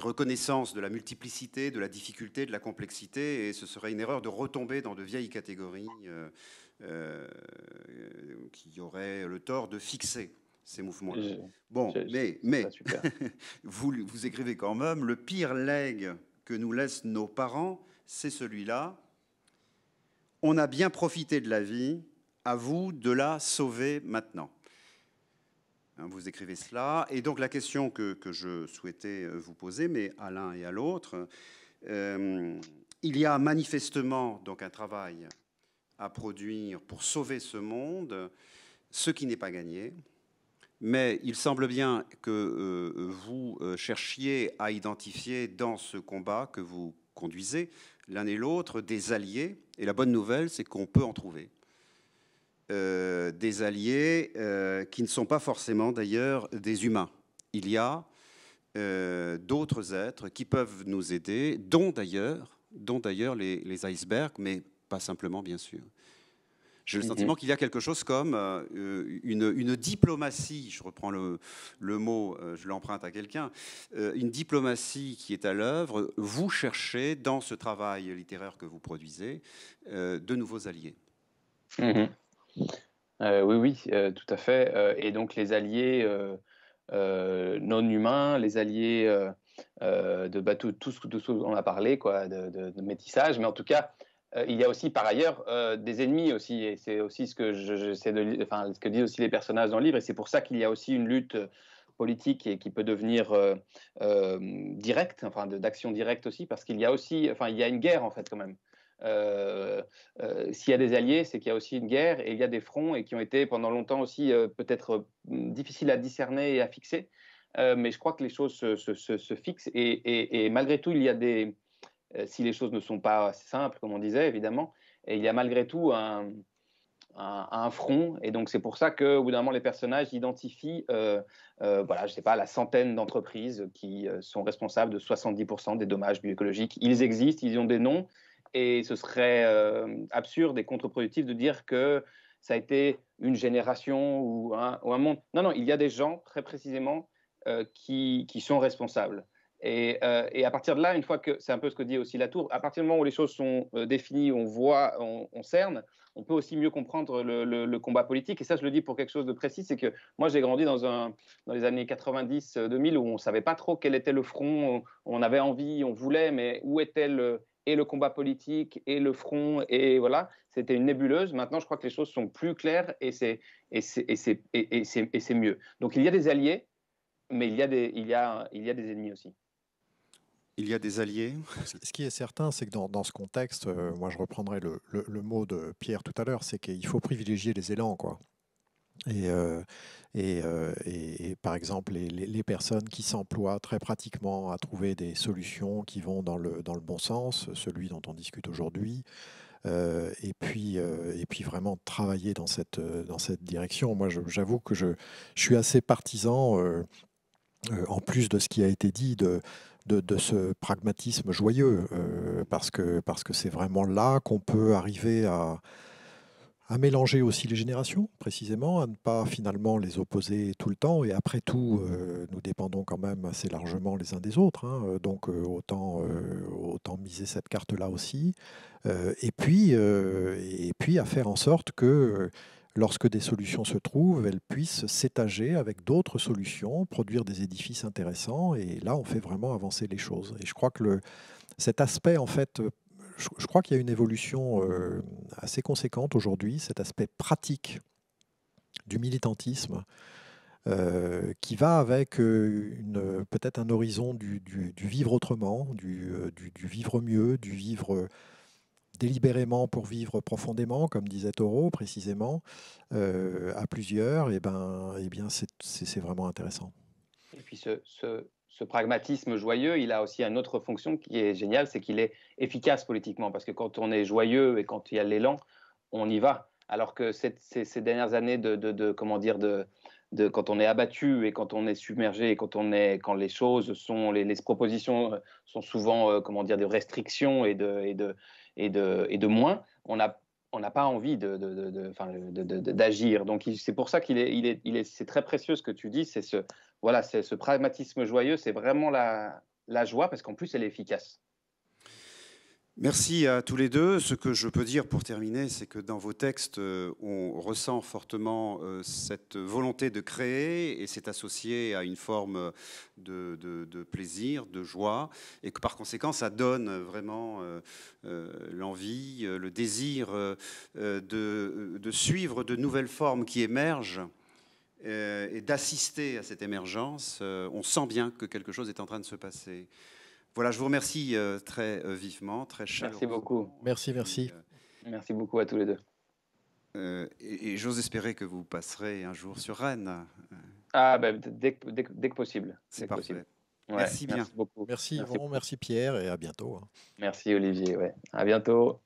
reconnaissances de la multiplicité, de la difficulté, de la complexité. Et ce serait une erreur de retomber dans de vieilles catégories. qui auraient le tort de fixer ces mouvements Bon, mais, vous, écrivez quand même, le pire legs que nous laissent nos parents, c'est celui-là. On a bien profité de la vie, à vous de la sauver maintenant. Hein, vous écrivez cela. Et donc la question que, je souhaitais euh, vous poser, mais à l'un et à l'autre, euh, il y a manifestement donc un travail à produire pour sauver ce monde, ce qui n'est pas gagné. Mais il semble bien que euh, vous euh, cherchiez à identifier dans ce combat que vous conduisez l'un et l'autre des alliés. Et la bonne nouvelle, c'est qu'on peut en trouver. Euh, des alliés qui ne sont pas forcément d'ailleurs des humains. Il y a d'autres êtres qui peuvent nous aider, dont d'ailleurs, dont d'ailleurs les icebergs, mais pas simplement bien sûr. J'ai le mhm. sentiment qu'il y a quelque chose comme euh, une, diplomatie, je reprends le, mot, euh, je l'emprunte à quelqu'un, euh, une diplomatie qui est à l'œuvre. Vous cherchez, dans ce travail littéraire que vous produisez, de nouveaux alliés. Mhm. oui, oui, tout à fait. et donc les alliés non humains, les alliés de bah, tout, tout, ce dont on a parlé, quoi, de métissage, mais en tout cas euh, il y a aussi par ailleurs euh, des ennemis aussi, et c'est aussi ce que de, ce que disent aussi les personnages dans le livre, et c'est pour ça qu'il y a aussi une lutte euh, politique et qui peut devenir directe, enfin d'action directe aussi, parce qu'il y a aussi, enfin il y a une guerre en fait quand même. S'il y a des alliés, c'est qu'il y a aussi une guerre et il y a des fronts et qui ont été pendant longtemps aussi peut-être difficiles à discerner et à fixer. mais je crois que les choses se, fixent et, malgré tout, il y a des, euh, si les choses ne sont pas simples, comme on disait évidemment. Et il y a malgré tout un, front, et donc c'est pour ça que, bout d'un moment, les personnages identifient, euh, euh, voilà, je sais pas, la centaine d'entreprises qui euh, sont responsables de 70% des dommages bioécologiques. Ils existent, ils ont des noms, et ce serait euh, absurde et contre-productif de dire que ça a été une génération ou un, ou un, monde. Non, non, il y a des gens très précisément qui sont responsables. Euh, et, à partir de là, une fois que c'est un peu ce que dit aussi la tour, à partir du moment où les choses sont euh, définies, on voit, on, cerne, on peut aussi mieux comprendre le, combat politique. Et ça, je le dis pour quelque chose de précis, c'est que moi, j'ai grandi dans, dans les années 90-2000 où on ne savait pas trop quel était le front, on, avait envie, on voulait, mais où était le, et le combat politique et le front et voilà c'était une nébuleuse maintenant je crois que les choses sont plus claires et c'est et mieux donc il y a des alliés mais il il il y a des ennemis aussi il y a des alliés. Ce qui est certain, c'est que dans, ce contexte, euh, moi je reprendrai le, mot de Pierre tout à l'heure, c'est qu'il faut privilégier les élans. Quoi. Et, euh, euh, et, par exemple, les, personnes qui s'emploient très pratiquement à trouver des solutions qui vont dans le, dans le bon sens, celui dont on discute aujourd'hui, et, puis, et puis vraiment travailler dans cette, dans cette direction. Moi, j'avoue que je, je, suis assez partisan, en plus de ce qui a été dit, de, de, ce pragmatisme joyeux, euh, parce que parce que c'est vraiment là qu'on peut arriver à, mélanger aussi les générations, précisément, à ne pas finalement les opposer tout le temps. Et après tout, euh, nous dépendons quand même assez largement les uns des autres, hein. euh, donc autant, autant miser cette carte-là aussi. et, puis, et puis à faire en sorte que lorsque des solutions se trouvent, elles puissent s'étager avec d'autres solutions, produire des édifices intéressants. Et là, on fait vraiment avancer les choses. Et je crois que cet aspect, en fait, je, crois qu'il y a une évolution euh, assez conséquente aujourd'hui, cet aspect pratique du militantisme. Euh, qui va avec euh, peut-être un horizon du, vivre autrement, du, vivre mieux, du vivre délibérément pour vivre profondément, comme disait Thoreau précisément, euh, à plusieurs, et eh ben, et eh bien c'est vraiment intéressant. Et puis ce, pragmatisme joyeux, il a aussi une autre fonction qui est géniale, c'est qu'il est efficace politiquement, parce que quand on est joyeux et quand il y a l'élan, on y va. Alors que ces, dernières années de, comment dire de, de, quand on est abattu et quand on est submergé et quand on est quand les choses sont les, propositions sont souvent euh, comment dire des restrictions et de et de, moins, on n'a pas envie d'agir. Donc c'est pour ça qu'il est, c'est très précieux ce que tu dis. C'est ce, voilà, ce pragmatisme joyeux. C'est vraiment la joie parce qu'en plus elle est efficace. Merci à tous les deux. Ce que je peux dire pour terminer, c'est que dans vos textes, euh, on ressent fortement euh, cette volonté de créer et c'est associé à une forme de, plaisir, de joie, et que par conséquent, ça donne vraiment euh, l'envie, le désir de suivre de nouvelles formes qui émergent et d'assister à cette émergence, on sent bien que quelque chose est en train de se passer. Voilà, je vous remercie euh, très euh, vivement, très chaleureusement. Merci beaucoup. Merci, merci. Euh, merci beaucoup à tous les deux. et, j'ose espérer que vous passerez un jour sur Rennes. Ah, ben, dès, dès, dès, que possible. C'est parfait. Possible. merci bien. Merci, beaucoup. merci, Yvon, merci Pierre et à bientôt. Hein. Merci Olivier, ouais. à bientôt.